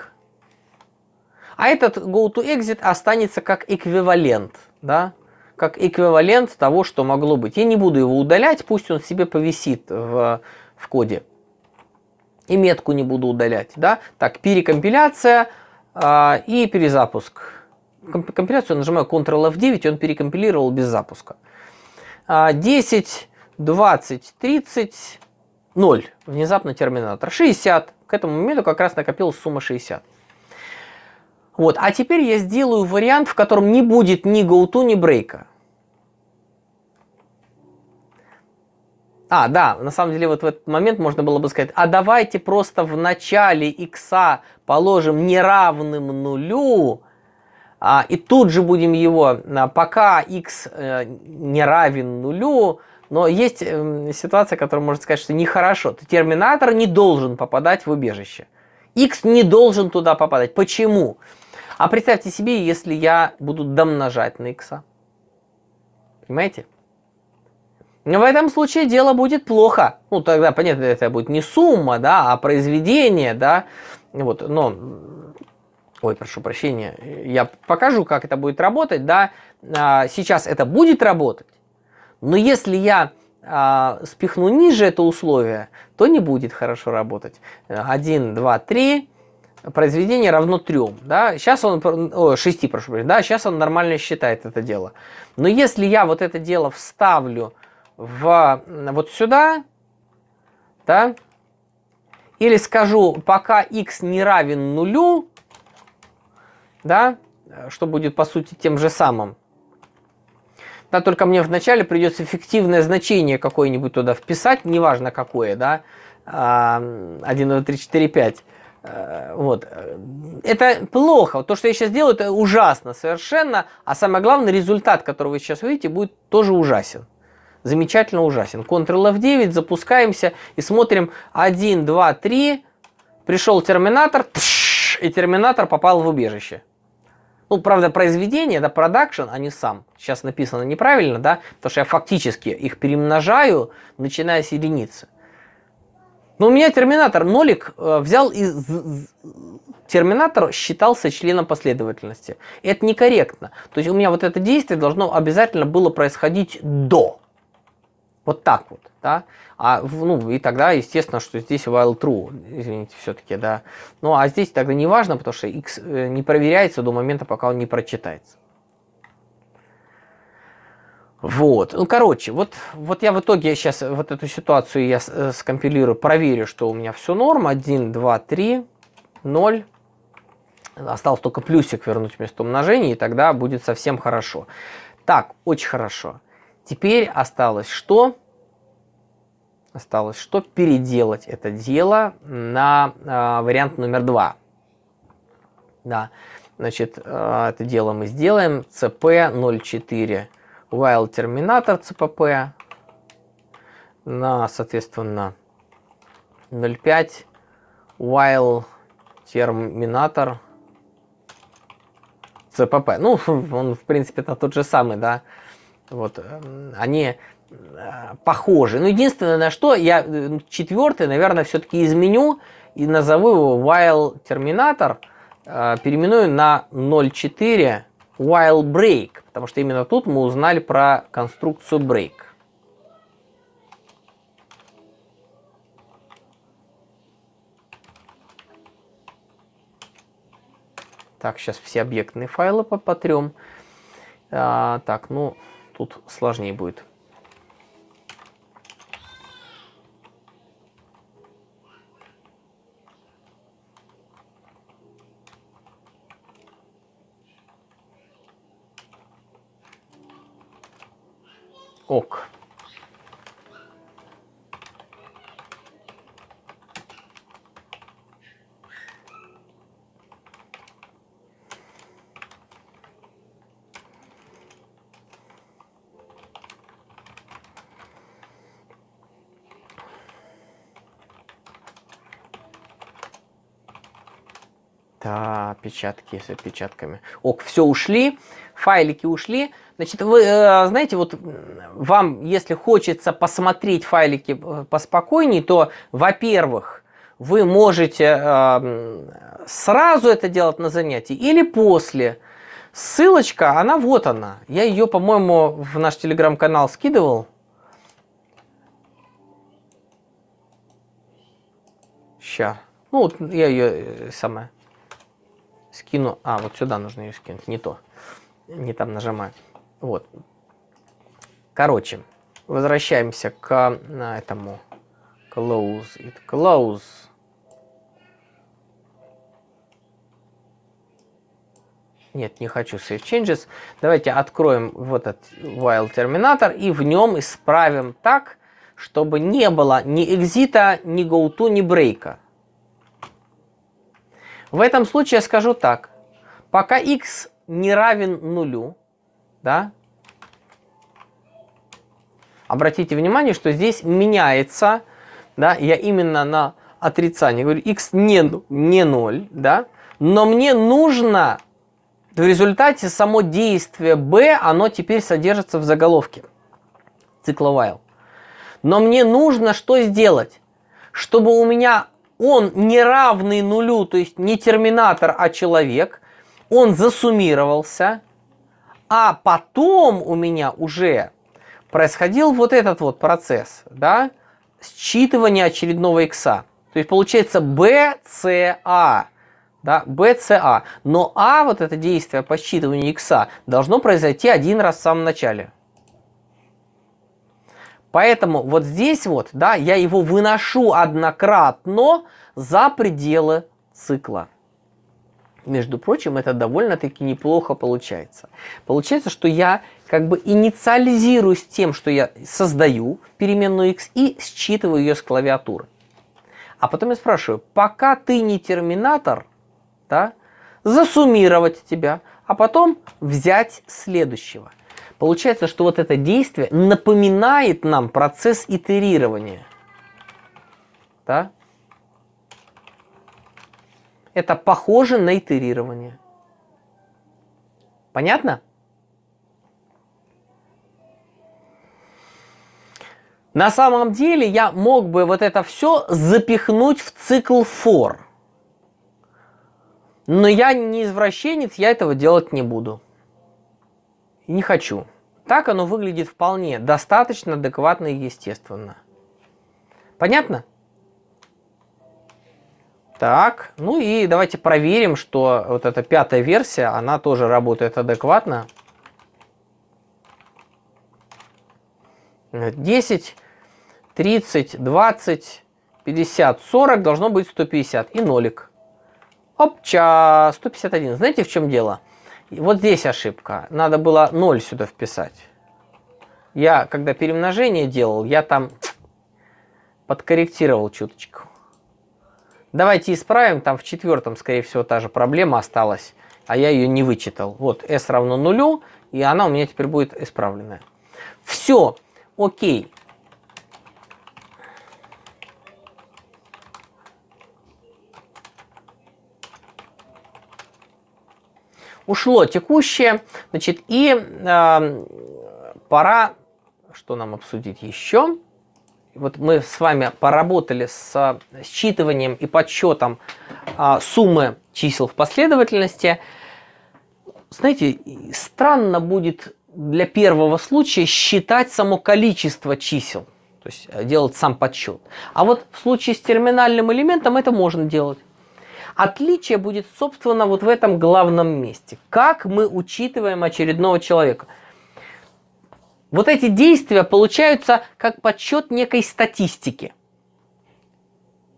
А этот go to exit останется как эквивалент, да, как эквивалент того, что могло быть. Я не буду его удалять, пусть он себе повисит в, в коде и метку не буду удалять. Да? Так, перекомпиляция э, и перезапуск. Компиляцию нажимаю Ctrl F9, и он перекомпилировал без запуска. 10, 20, 30, 0. Внезапно терминатор. 60. К этому моменту как раз накопилась сумма 60. Вот, а теперь я сделаю вариант, в котором не будет ни GoTo, ни брейка. А, да, на самом деле вот в этот момент можно было бы сказать, а давайте просто в начале икса положим неравным нулю, а, и тут же будем его, а, пока x э, не равен нулю, но есть э, ситуация, которая может сказать, что нехорошо. Терминатор не должен попадать в убежище. x не должен туда попадать. Почему? А представьте себе, если я буду домножать на x. Понимаете? В этом случае дело будет плохо. Ну, тогда, понятно, это будет не сумма, да, а произведение, да. Вот, но... Ой, прошу прощения, я покажу, как это будет работать, да. А, сейчас это будет работать, но если я а, спихну ниже это условие, то не будет хорошо работать. 1, 2, 3 произведение равно 3, да, сейчас он, о, 6, прошу прощения, да, сейчас он нормально считает это дело. Но если я вот это дело вставлю в, вот сюда, да, или скажу, пока x не равен нулю, да, что будет по сути тем же самым. Да, только мне вначале придется эффективное значение какое-нибудь туда вписать, неважно какое, да, 1, 2, 3, 4, 5. Вот. Это плохо. То, что я сейчас делаю, это ужасно совершенно. А самое главное, результат, который вы сейчас увидите, будет тоже ужасен замечательно ужасен. Ctrl F9, запускаемся и смотрим 1, 2, 3, пришел терминатор, тш, и терминатор попал в убежище. Ну, правда, произведение, да, продакшн, а не сам. Сейчас написано неправильно, да, потому что я фактически их перемножаю, начиная с единицы. Но у меня терминатор нолик э, взял и терминатор считался членом последовательности. Это некорректно. То есть у меня вот это действие должно обязательно было происходить до. Вот так вот, да. А, ну, и тогда, естественно, что здесь while true, извините, все-таки, да. Ну, а здесь тогда не важно, потому что x э, не проверяется до момента, пока он не прочитается. Вот, ну, короче, вот, вот я в итоге сейчас вот эту ситуацию я э, скомпилирую, проверю, что у меня все норм. 1, 2, 3, 0. Осталось только плюсик вернуть вместо умножения, и тогда будет совсем хорошо. Так, очень хорошо. Теперь осталось что? Осталось что? Переделать это дело на э, вариант номер два. Да, значит, э, это дело мы сделаем. CP04 while терминатор CPP на, соответственно, 0.5 while терминатор CPP. Ну, он, в принципе, это тот же самый, да, вот, эм, они э, похожи. Но ну, единственное, на что я э, четвертый, наверное, все-таки изменю и назову его While Terminator, э, переименую на 0.4 While Break, потому что именно тут мы узнали про конструкцию Break. Так, сейчас все объектные файлы попотрем. А, так, ну, тут сложнее будет. отпечатки с отпечатками. Ок, все ушли, файлики ушли. Значит, вы э, знаете, вот вам, если хочется посмотреть файлики э, поспокойнее, то, во-первых, вы можете э, сразу это делать на занятии или после. Ссылочка, она вот она. Я ее, по-моему, в наш телеграм-канал скидывал. Ща. Ну, вот я ее э, самая скину... А, вот сюда нужно ее скинуть, не то. Не там нажимаю. Вот. Короче, возвращаемся к а, этому. Close it, close. Нет, не хочу save changes. Давайте откроем вот этот while terminator и в нем исправим так, чтобы не было ни экзита, ни goto, ни брейка. В этом случае я скажу так. Пока x не равен нулю, да, обратите внимание, что здесь меняется, да, я именно на отрицание говорю, x не, не 0, да, но мне нужно в результате само действие b, оно теперь содержится в заголовке цикла while. Но мне нужно что сделать? Чтобы у меня он не равный нулю, то есть не терминатор, а человек, он засуммировался, а потом у меня уже происходил вот этот вот процесс, да, считывание очередного икса. То есть получается BCA, а, да, BCA. А. Но А, вот это действие по считыванию икса, должно произойти один раз в самом начале. Поэтому вот здесь вот, да, я его выношу однократно за пределы цикла. Между прочим, это довольно-таки неплохо получается. Получается, что я как бы инициализирую с тем, что я создаю переменную x и считываю ее с клавиатуры. А потом я спрашиваю, пока ты не терминатор, да, засуммировать тебя, а потом взять следующего – Получается, что вот это действие напоминает нам процесс итерирования. Да? Это похоже на итерирование. Понятно? На самом деле я мог бы вот это все запихнуть в цикл for. Но я не извращенец, я этого делать не буду не хочу. Так оно выглядит вполне достаточно адекватно и естественно. Понятно? Так, ну и давайте проверим, что вот эта пятая версия, она тоже работает адекватно. 10, 30, 20, 50, 40, должно быть 150 и нолик. Опча, 151. Знаете, в чем дело? Вот здесь ошибка. Надо было 0 сюда вписать. Я, когда перемножение делал, я там подкорректировал чуточку. Давайте исправим. Там в четвертом, скорее всего, та же проблема осталась, а я ее не вычитал. Вот, s равно нулю, и она у меня теперь будет исправленная. Все, окей. ушло текущее, значит, и э, пора, что нам обсудить еще? Вот мы с вами поработали с э, считыванием и подсчетом э, суммы чисел в последовательности. Знаете, странно будет для первого случая считать само количество чисел, то есть э, делать сам подсчет. А вот в случае с терминальным элементом это можно делать. Отличие будет, собственно, вот в этом главном месте. Как мы учитываем очередного человека. Вот эти действия получаются как подсчет некой статистики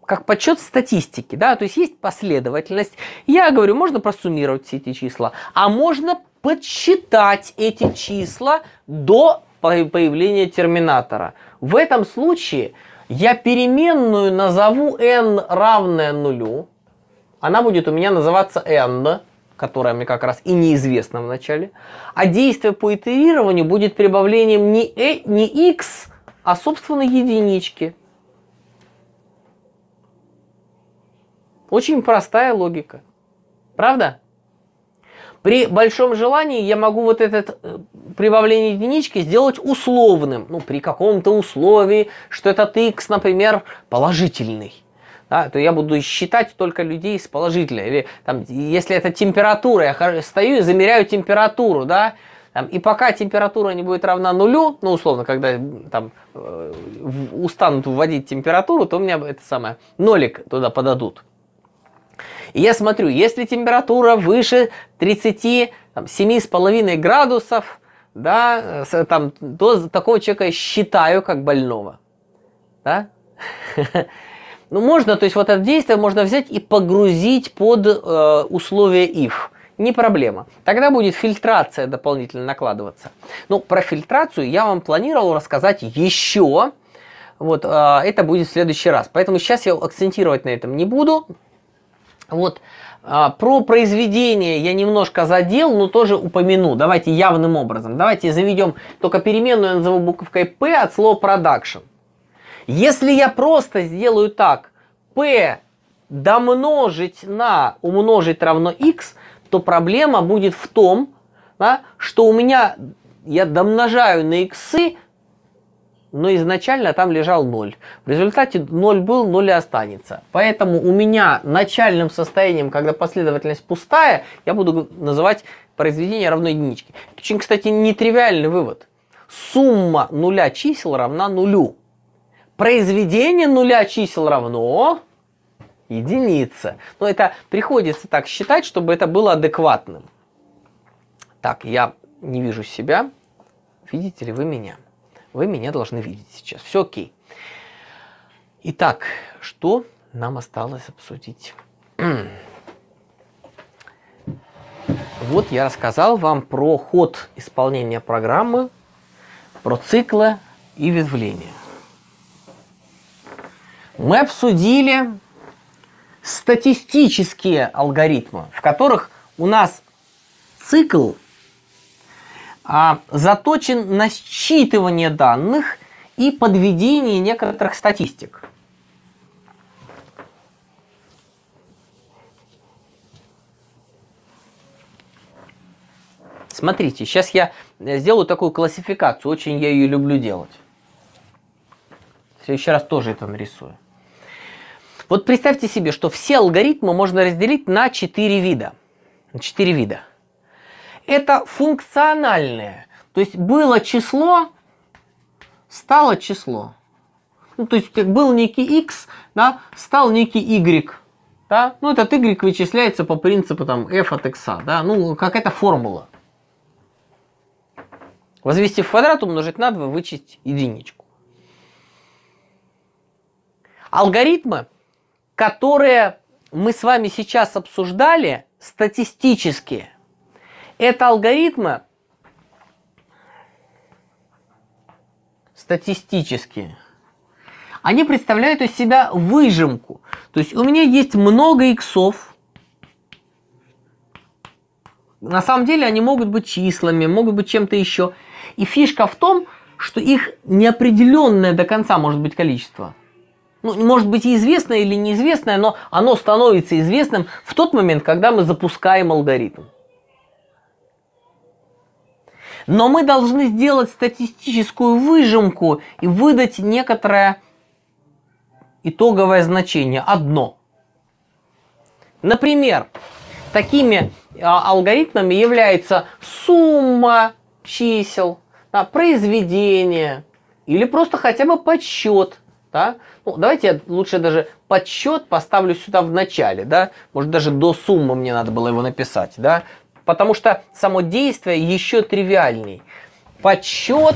как подсчет статистики, да, то есть есть последовательность. Я говорю, можно просуммировать все эти числа, а можно подсчитать эти числа до появления терминатора. В этом случае я переменную назову n равное нулю, она будет у меня называться and, которая мне как раз и неизвестна в начале. А действие по итерированию будет прибавлением не, э, не x, а собственно единички. Очень простая логика. Правда? При большом желании я могу вот этот э, прибавление единички сделать условным. Ну, при каком-то условии, что этот x, например, положительный да, то я буду считать только людей с положительной. Или там, если это температура, я стою и замеряю температуру, да, там, и пока температура не будет равна нулю, ну, условно, когда там э, устанут вводить температуру, то у меня это самое, нолик туда подадут. И я смотрю, если температура выше 37,5 градусов, да, там, то такого человека считаю как больного. Да? Ну, можно, то есть вот это действие можно взять и погрузить под э, условие if. Не проблема. Тогда будет фильтрация дополнительно накладываться. Ну, про фильтрацию я вам планировал рассказать еще. Вот, э, это будет в следующий раз. Поэтому сейчас я акцентировать на этом не буду. Вот, э, про произведение я немножко задел, но тоже упомяну. Давайте явным образом. Давайте заведем только переменную, я назову буковкой P от слова production. Если я просто сделаю так, p домножить на умножить равно x, то проблема будет в том, да, что у меня я домножаю на x, но изначально там лежал 0. В результате 0 был, 0 и останется. Поэтому у меня начальным состоянием, когда последовательность пустая, я буду называть произведение равно единичке. очень, кстати, нетривиальный вывод. Сумма нуля чисел равна нулю произведение нуля чисел равно единице. Но это приходится так считать, чтобы это было адекватным. Так, я не вижу себя. Видите ли вы меня? Вы меня должны видеть сейчас. Все окей. Итак, что нам осталось обсудить? вот я рассказал вам про ход исполнения программы, про циклы и ветвления мы обсудили статистические алгоритмы, в которых у нас цикл а, заточен на считывание данных и подведение некоторых статистик. Смотрите, сейчас я э, сделаю такую классификацию, очень я ее люблю делать. В следующий раз тоже это нарисую. Вот представьте себе, что все алгоритмы можно разделить на четыре вида. Четыре вида. Это функциональные. То есть было число, стало число. Ну, то есть как был некий x, да, стал некий y. Да? Ну, этот y вычисляется по принципу там, f от x. Да? Ну, какая-то формула. Возвести в квадрат, умножить на 2, вычесть единичку. Алгоритмы которые мы с вами сейчас обсуждали статистически, это алгоритмы статистические. Они представляют из себя выжимку. То есть у меня есть много иксов. На самом деле они могут быть числами, могут быть чем-то еще. И фишка в том, что их неопределенное до конца может быть количество ну, может быть, известное или неизвестное, но оно становится известным в тот момент, когда мы запускаем алгоритм. Но мы должны сделать статистическую выжимку и выдать некоторое итоговое значение, одно. Например, такими а, алгоритмами является сумма чисел, произведение или просто хотя бы подсчет – да? Ну, давайте я лучше даже подсчет поставлю сюда в начале, да? Может, даже до суммы мне надо было его написать, да? Потому что само действие еще тривиальней. Подсчет,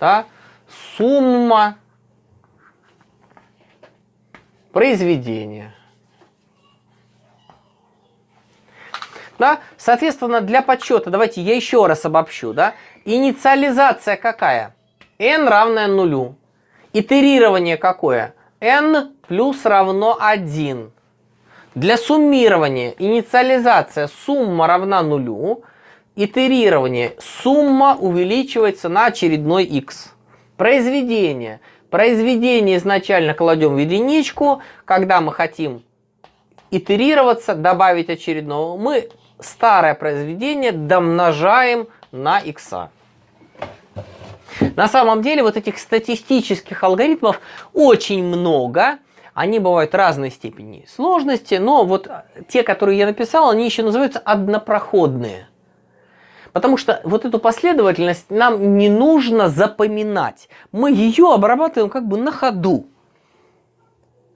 да? Сумма произведения. Да? Соответственно, для подсчета, давайте я еще раз обобщу, да? Инициализация какая? n равная нулю. Итерирование какое? n плюс равно 1. Для суммирования инициализация сумма равна нулю. Итерирование сумма увеличивается на очередной x. Произведение. Произведение изначально кладем в единичку. Когда мы хотим итерироваться, добавить очередного, мы старое произведение домножаем на икса. На самом деле вот этих статистических алгоритмов очень много. Они бывают разной степени сложности, но вот те, которые я написал, они еще называются однопроходные. Потому что вот эту последовательность нам не нужно запоминать. Мы ее обрабатываем как бы на ходу.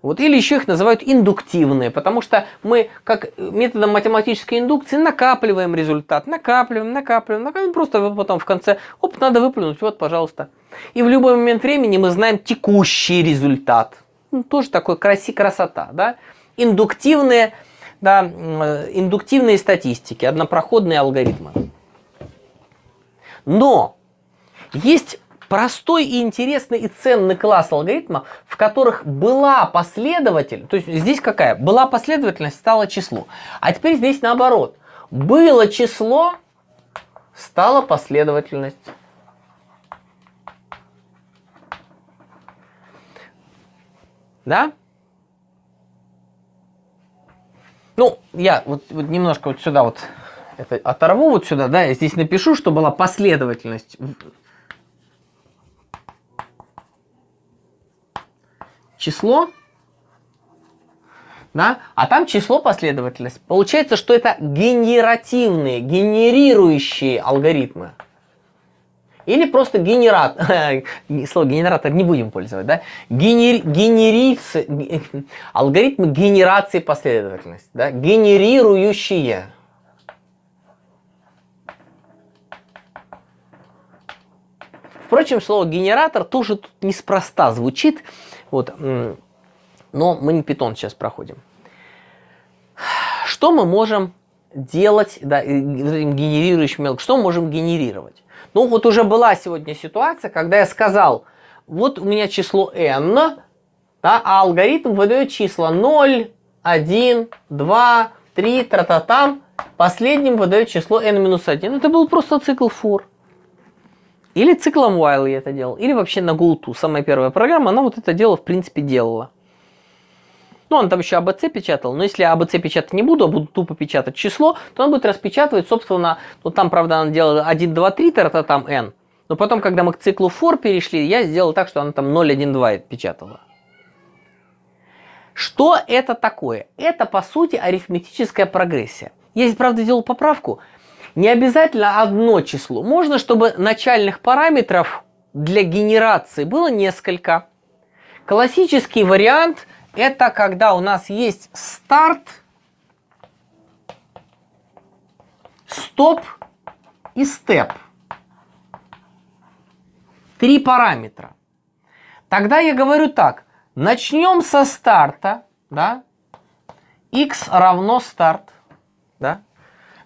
Вот. Или еще их называют индуктивные, потому что мы как методом математической индукции накапливаем результат, накапливаем, накапливаем, накапливаем, просто потом в конце, оп, надо выплюнуть, вот, пожалуйста. И в любой момент времени мы знаем текущий результат. Ну, тоже такой краси красота, да? Индуктивные, да, э, индуктивные статистики, однопроходные алгоритмы. Но есть простой и интересный и ценный класс алгоритма, в которых была последовательность, то есть здесь какая? Была последовательность, стало число. А теперь здесь наоборот. Было число, стала последовательность. Да? Ну, я вот, вот немножко вот сюда вот это оторву вот сюда, да, я здесь напишу, что была последовательность число, да, а там число последовательность. Получается, что это генеративные, генерирующие алгоритмы. Или просто генератор, слово генератор не будем пользовать, да? Генер, генерицы, алгоритмы генерации последовательности, да? Генерирующие. Впрочем, слово генератор тоже тут неспроста звучит. Вот. Но мы не питон сейчас проходим. Что мы можем делать, да, генерирующим мелком, что мы можем генерировать? Ну, вот уже была сегодня ситуация, когда я сказал, вот у меня число n, да, а алгоритм выдает числа 0, 1, 2, 3, тра-та-там. Последним выдает число n-1. Это был просто цикл for. Или циклом while я это делал, или вообще на GoTo. Самая первая программа, она вот это дело в принципе делала. Ну, он там еще ABC а печатал, но если я ABC а печатать не буду, а буду тупо печатать число, то он будет распечатывать, собственно, ну там, правда, он делал 1, 2, 3, тарата там n. Но потом, когда мы к циклу for перешли, я сделал так, что она там 0, 1, 2 печатала. Что это такое? Это, по сути, арифметическая прогрессия. Я здесь, правда, делал поправку – не обязательно одно число. Можно, чтобы начальных параметров для генерации было несколько. Классический вариант – это когда у нас есть старт, стоп и степ. Три параметра. Тогда я говорю так. Начнем со старта, да? x равно старт, да?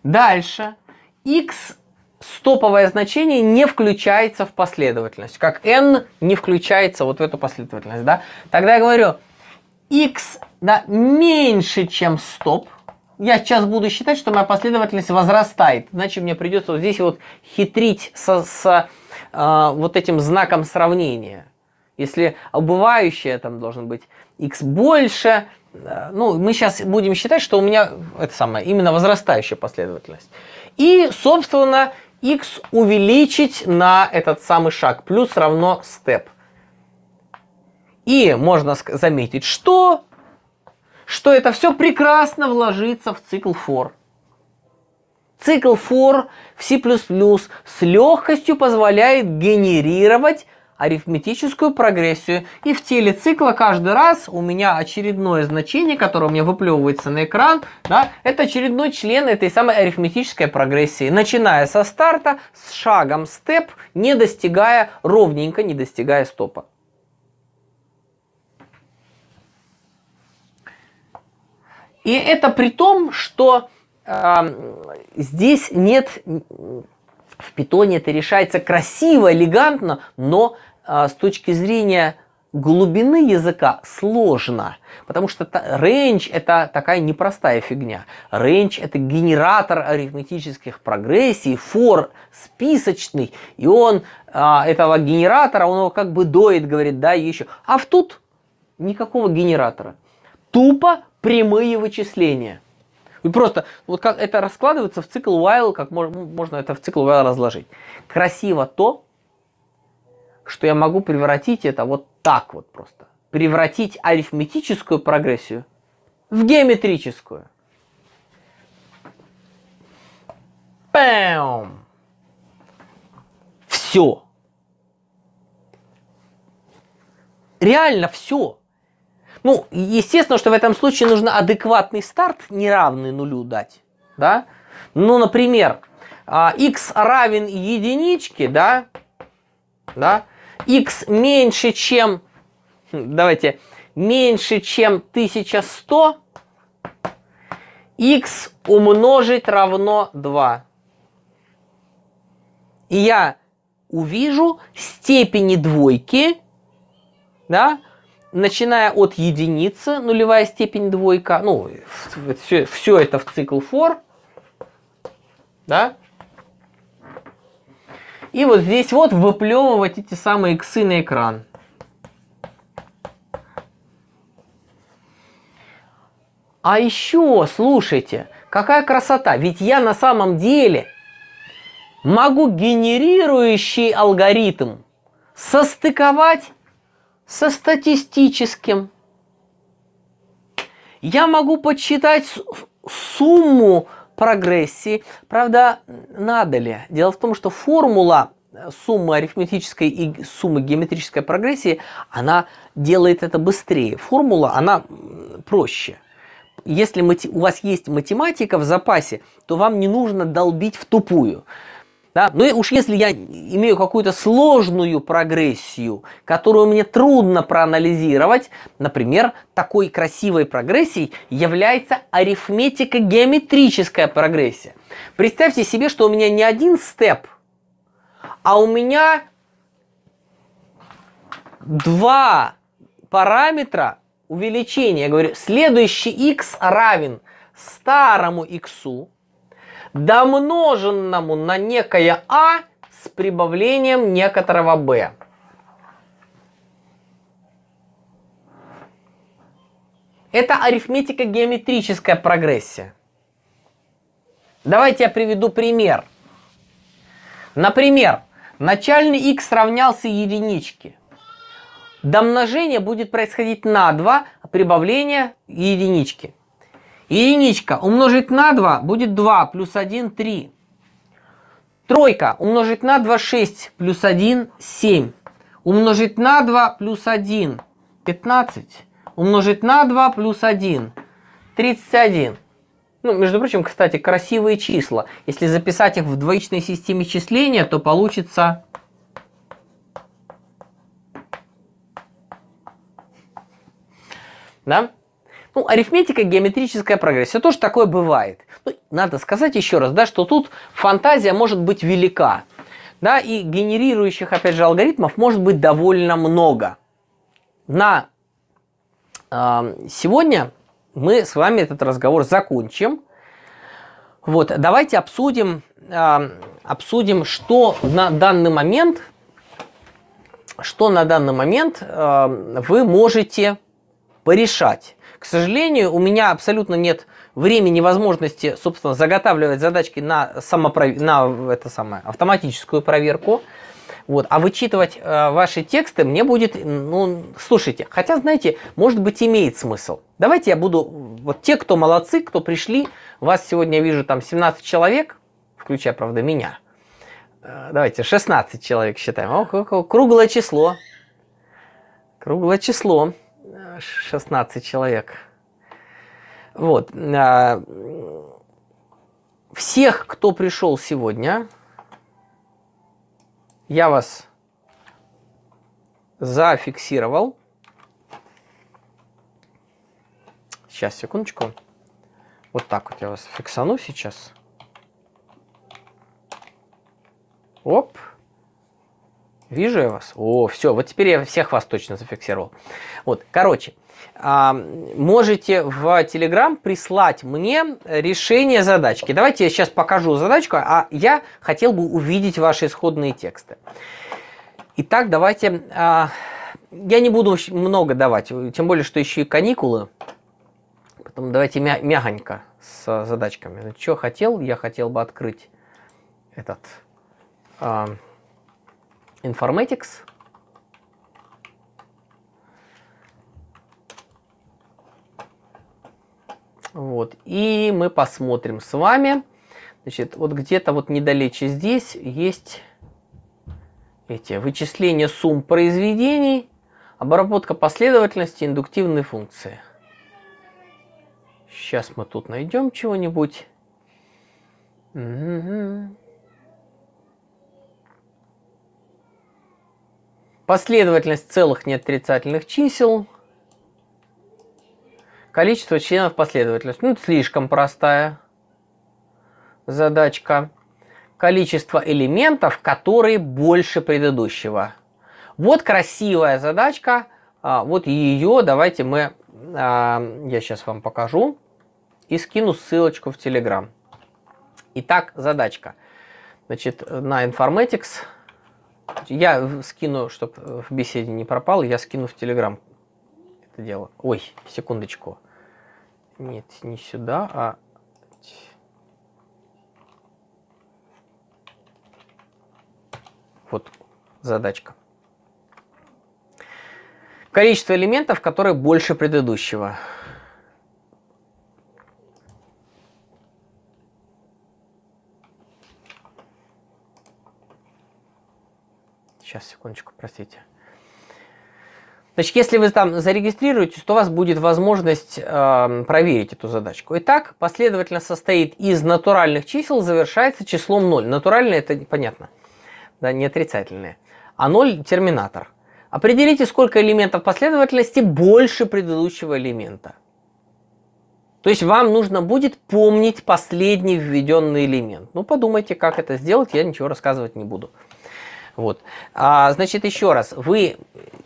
Дальше x стоповое значение не включается в последовательность, как n не включается вот в эту последовательность, да? Тогда я говорю, x да, меньше, чем стоп, я сейчас буду считать, что моя последовательность возрастает. значит мне придется вот здесь вот хитрить со, с э, а, вот этим знаком сравнения. Если обывающее там должен быть x больше, э, ну, мы сейчас будем считать, что у меня это самое, именно возрастающая последовательность. И, собственно, x увеличить на этот самый шаг. Плюс равно степ. И можно заметить, что, что это все прекрасно вложится в цикл for. Цикл for в C++ с легкостью позволяет генерировать арифметическую прогрессию. И в теле цикла каждый раз у меня очередное значение, которое у меня выплевывается на экран, да, это очередной член этой самой арифметической прогрессии, начиная со старта, с шагом степ, не достигая ровненько, не достигая стопа. И это при том, что э, здесь нет в питоне это решается красиво, элегантно, но а, с точки зрения глубины языка сложно, потому что range это такая непростая фигня. Range это генератор арифметических прогрессий, for списочный, и он а, этого генератора, он его как бы доит, говорит, да, еще. А в тут никакого генератора. Тупо прямые вычисления. И просто вот как это раскладывается в цикл while, как можно это в цикл while разложить. Красиво то, что я могу превратить это вот так вот просто. Превратить арифметическую прогрессию в геометрическую. Пэм! Все. Реально все. Ну, естественно, что в этом случае нужно адекватный старт, не равный нулю дать. Да? Ну, например, x а, равен единичке, да, да, x меньше, чем... Давайте. Меньше, чем 1100, x умножить равно 2. И я увижу степени двойки, да, начиная от единицы, нулевая степень двойка, ну, все, все это в цикл for, да, и вот здесь вот выплевывать эти самые иксы на экран. А еще, слушайте, какая красота. Ведь я на самом деле могу генерирующий алгоритм состыковать со статистическим. Я могу подсчитать сумму прогрессии. Правда, надо ли? Дело в том, что формула э, суммы арифметической и суммы геометрической прогрессии, она делает это быстрее. Формула, она проще. Если у вас есть математика в запасе, то вам не нужно долбить в тупую. Да? Ну и уж если я имею какую-то сложную прогрессию, которую мне трудно проанализировать, например, такой красивой прогрессией является арифметико-геометрическая прогрессия. Представьте себе, что у меня не один степ, а у меня два параметра увеличения. Я говорю, следующий x равен старому иксу, домноженному на некое А с прибавлением некоторого b. Это арифметика геометрическая прогрессия. Давайте я приведу пример. Например, начальный x равнялся единичке. Домножение будет происходить на 2, а прибавление единички. И единичка умножить на 2 будет 2 плюс 1 – 3. Тройка умножить на 2 – 6 плюс 1 – 7. Умножить на 2 плюс 1 – 15. Умножить на 2 плюс 1 – 31. Ну, между прочим, кстати, красивые числа. Если записать их в двоичной системе числения, то получится... Да? Ну, арифметика, геометрическая прогрессия, тоже такое бывает. Ну, надо сказать еще раз, да, что тут фантазия может быть велика. Да, и генерирующих, опять же, алгоритмов может быть довольно много. На э, сегодня мы с вами этот разговор закончим. Вот, давайте обсудим, э, обсудим, что на данный момент, что на данный момент э, вы можете порешать. К сожалению, у меня абсолютно нет времени, возможности, собственно, заготавливать задачки на, самопров... на это самое, автоматическую проверку. Вот. А вычитывать э, ваши тексты мне будет, ну, слушайте, хотя, знаете, может быть, имеет смысл. Давайте я буду, вот те, кто молодцы, кто пришли, вас сегодня, вижу, там 17 человек, включая, правда, меня. Э, давайте 16 человек считаем. О, круглое число. Круглое число. 16 человек. Вот. А, всех, кто пришел сегодня, я вас зафиксировал. Сейчас, секундочку. Вот так вот я вас фиксану сейчас. Оп. Вижу я вас. О, все, вот теперь я всех вас точно зафиксировал. Вот, короче, а, можете в Telegram прислать мне решение задачки. Давайте я сейчас покажу задачку, а я хотел бы увидеть ваши исходные тексты. Итак, давайте... А, я не буду много давать, тем более, что еще и каникулы. Потом давайте мя мягонько с задачками. Что хотел? Я хотел бы открыть этот... А, Informatics. Вот. И мы посмотрим с вами. Значит, вот где-то вот недалече здесь есть эти вычисления сумм произведений, обработка последовательности, индуктивные функции. Сейчас мы тут найдем чего-нибудь. Последовательность целых неотрицательных чисел. Количество членов последовательности. Ну, слишком простая задачка. Количество элементов, которые больше предыдущего. Вот красивая задачка. А, вот ее давайте мы... А, я сейчас вам покажу. И скину ссылочку в Телеграм. Итак, задачка. Значит, на Informatics я скину, чтобы э, в беседе не пропал, я скину в Телеграм это дело. Ой, секундочку. Нет, не сюда, а... Вот задачка. Количество элементов, которые больше предыдущего. Сейчас, секундочку, простите. Значит, если вы там зарегистрируетесь, то у вас будет возможность э, проверить эту задачку. Итак, последовательно состоит из натуральных чисел, завершается числом 0. Натуральное это понятно, да, не отрицательное. А 0 терминатор. Определите, сколько элементов последовательности больше предыдущего элемента. То есть вам нужно будет помнить последний введенный элемент. Ну, подумайте, как это сделать, я ничего рассказывать не буду. Вот. А, значит, еще раз, вы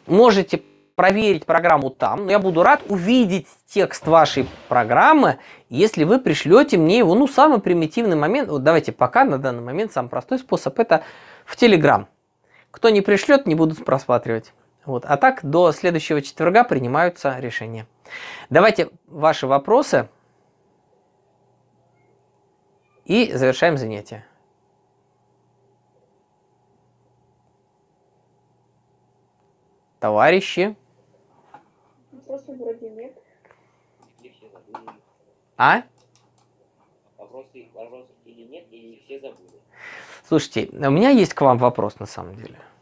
можете проверить программу там, но я буду рад увидеть текст вашей программы, если вы пришлете мне его, ну, самый примитивный момент, вот давайте пока на данный момент самый простой способ, это в Telegram. Кто не пришлет, не будут просматривать. Вот. А так до следующего четверга принимаются решения. Давайте ваши вопросы и завершаем занятие. Товарищи? Вопросов ну, вроде нет. А? Вопросы, а вопросы или нет, или все забыли. Слушайте, у меня есть к вам вопрос на самом деле.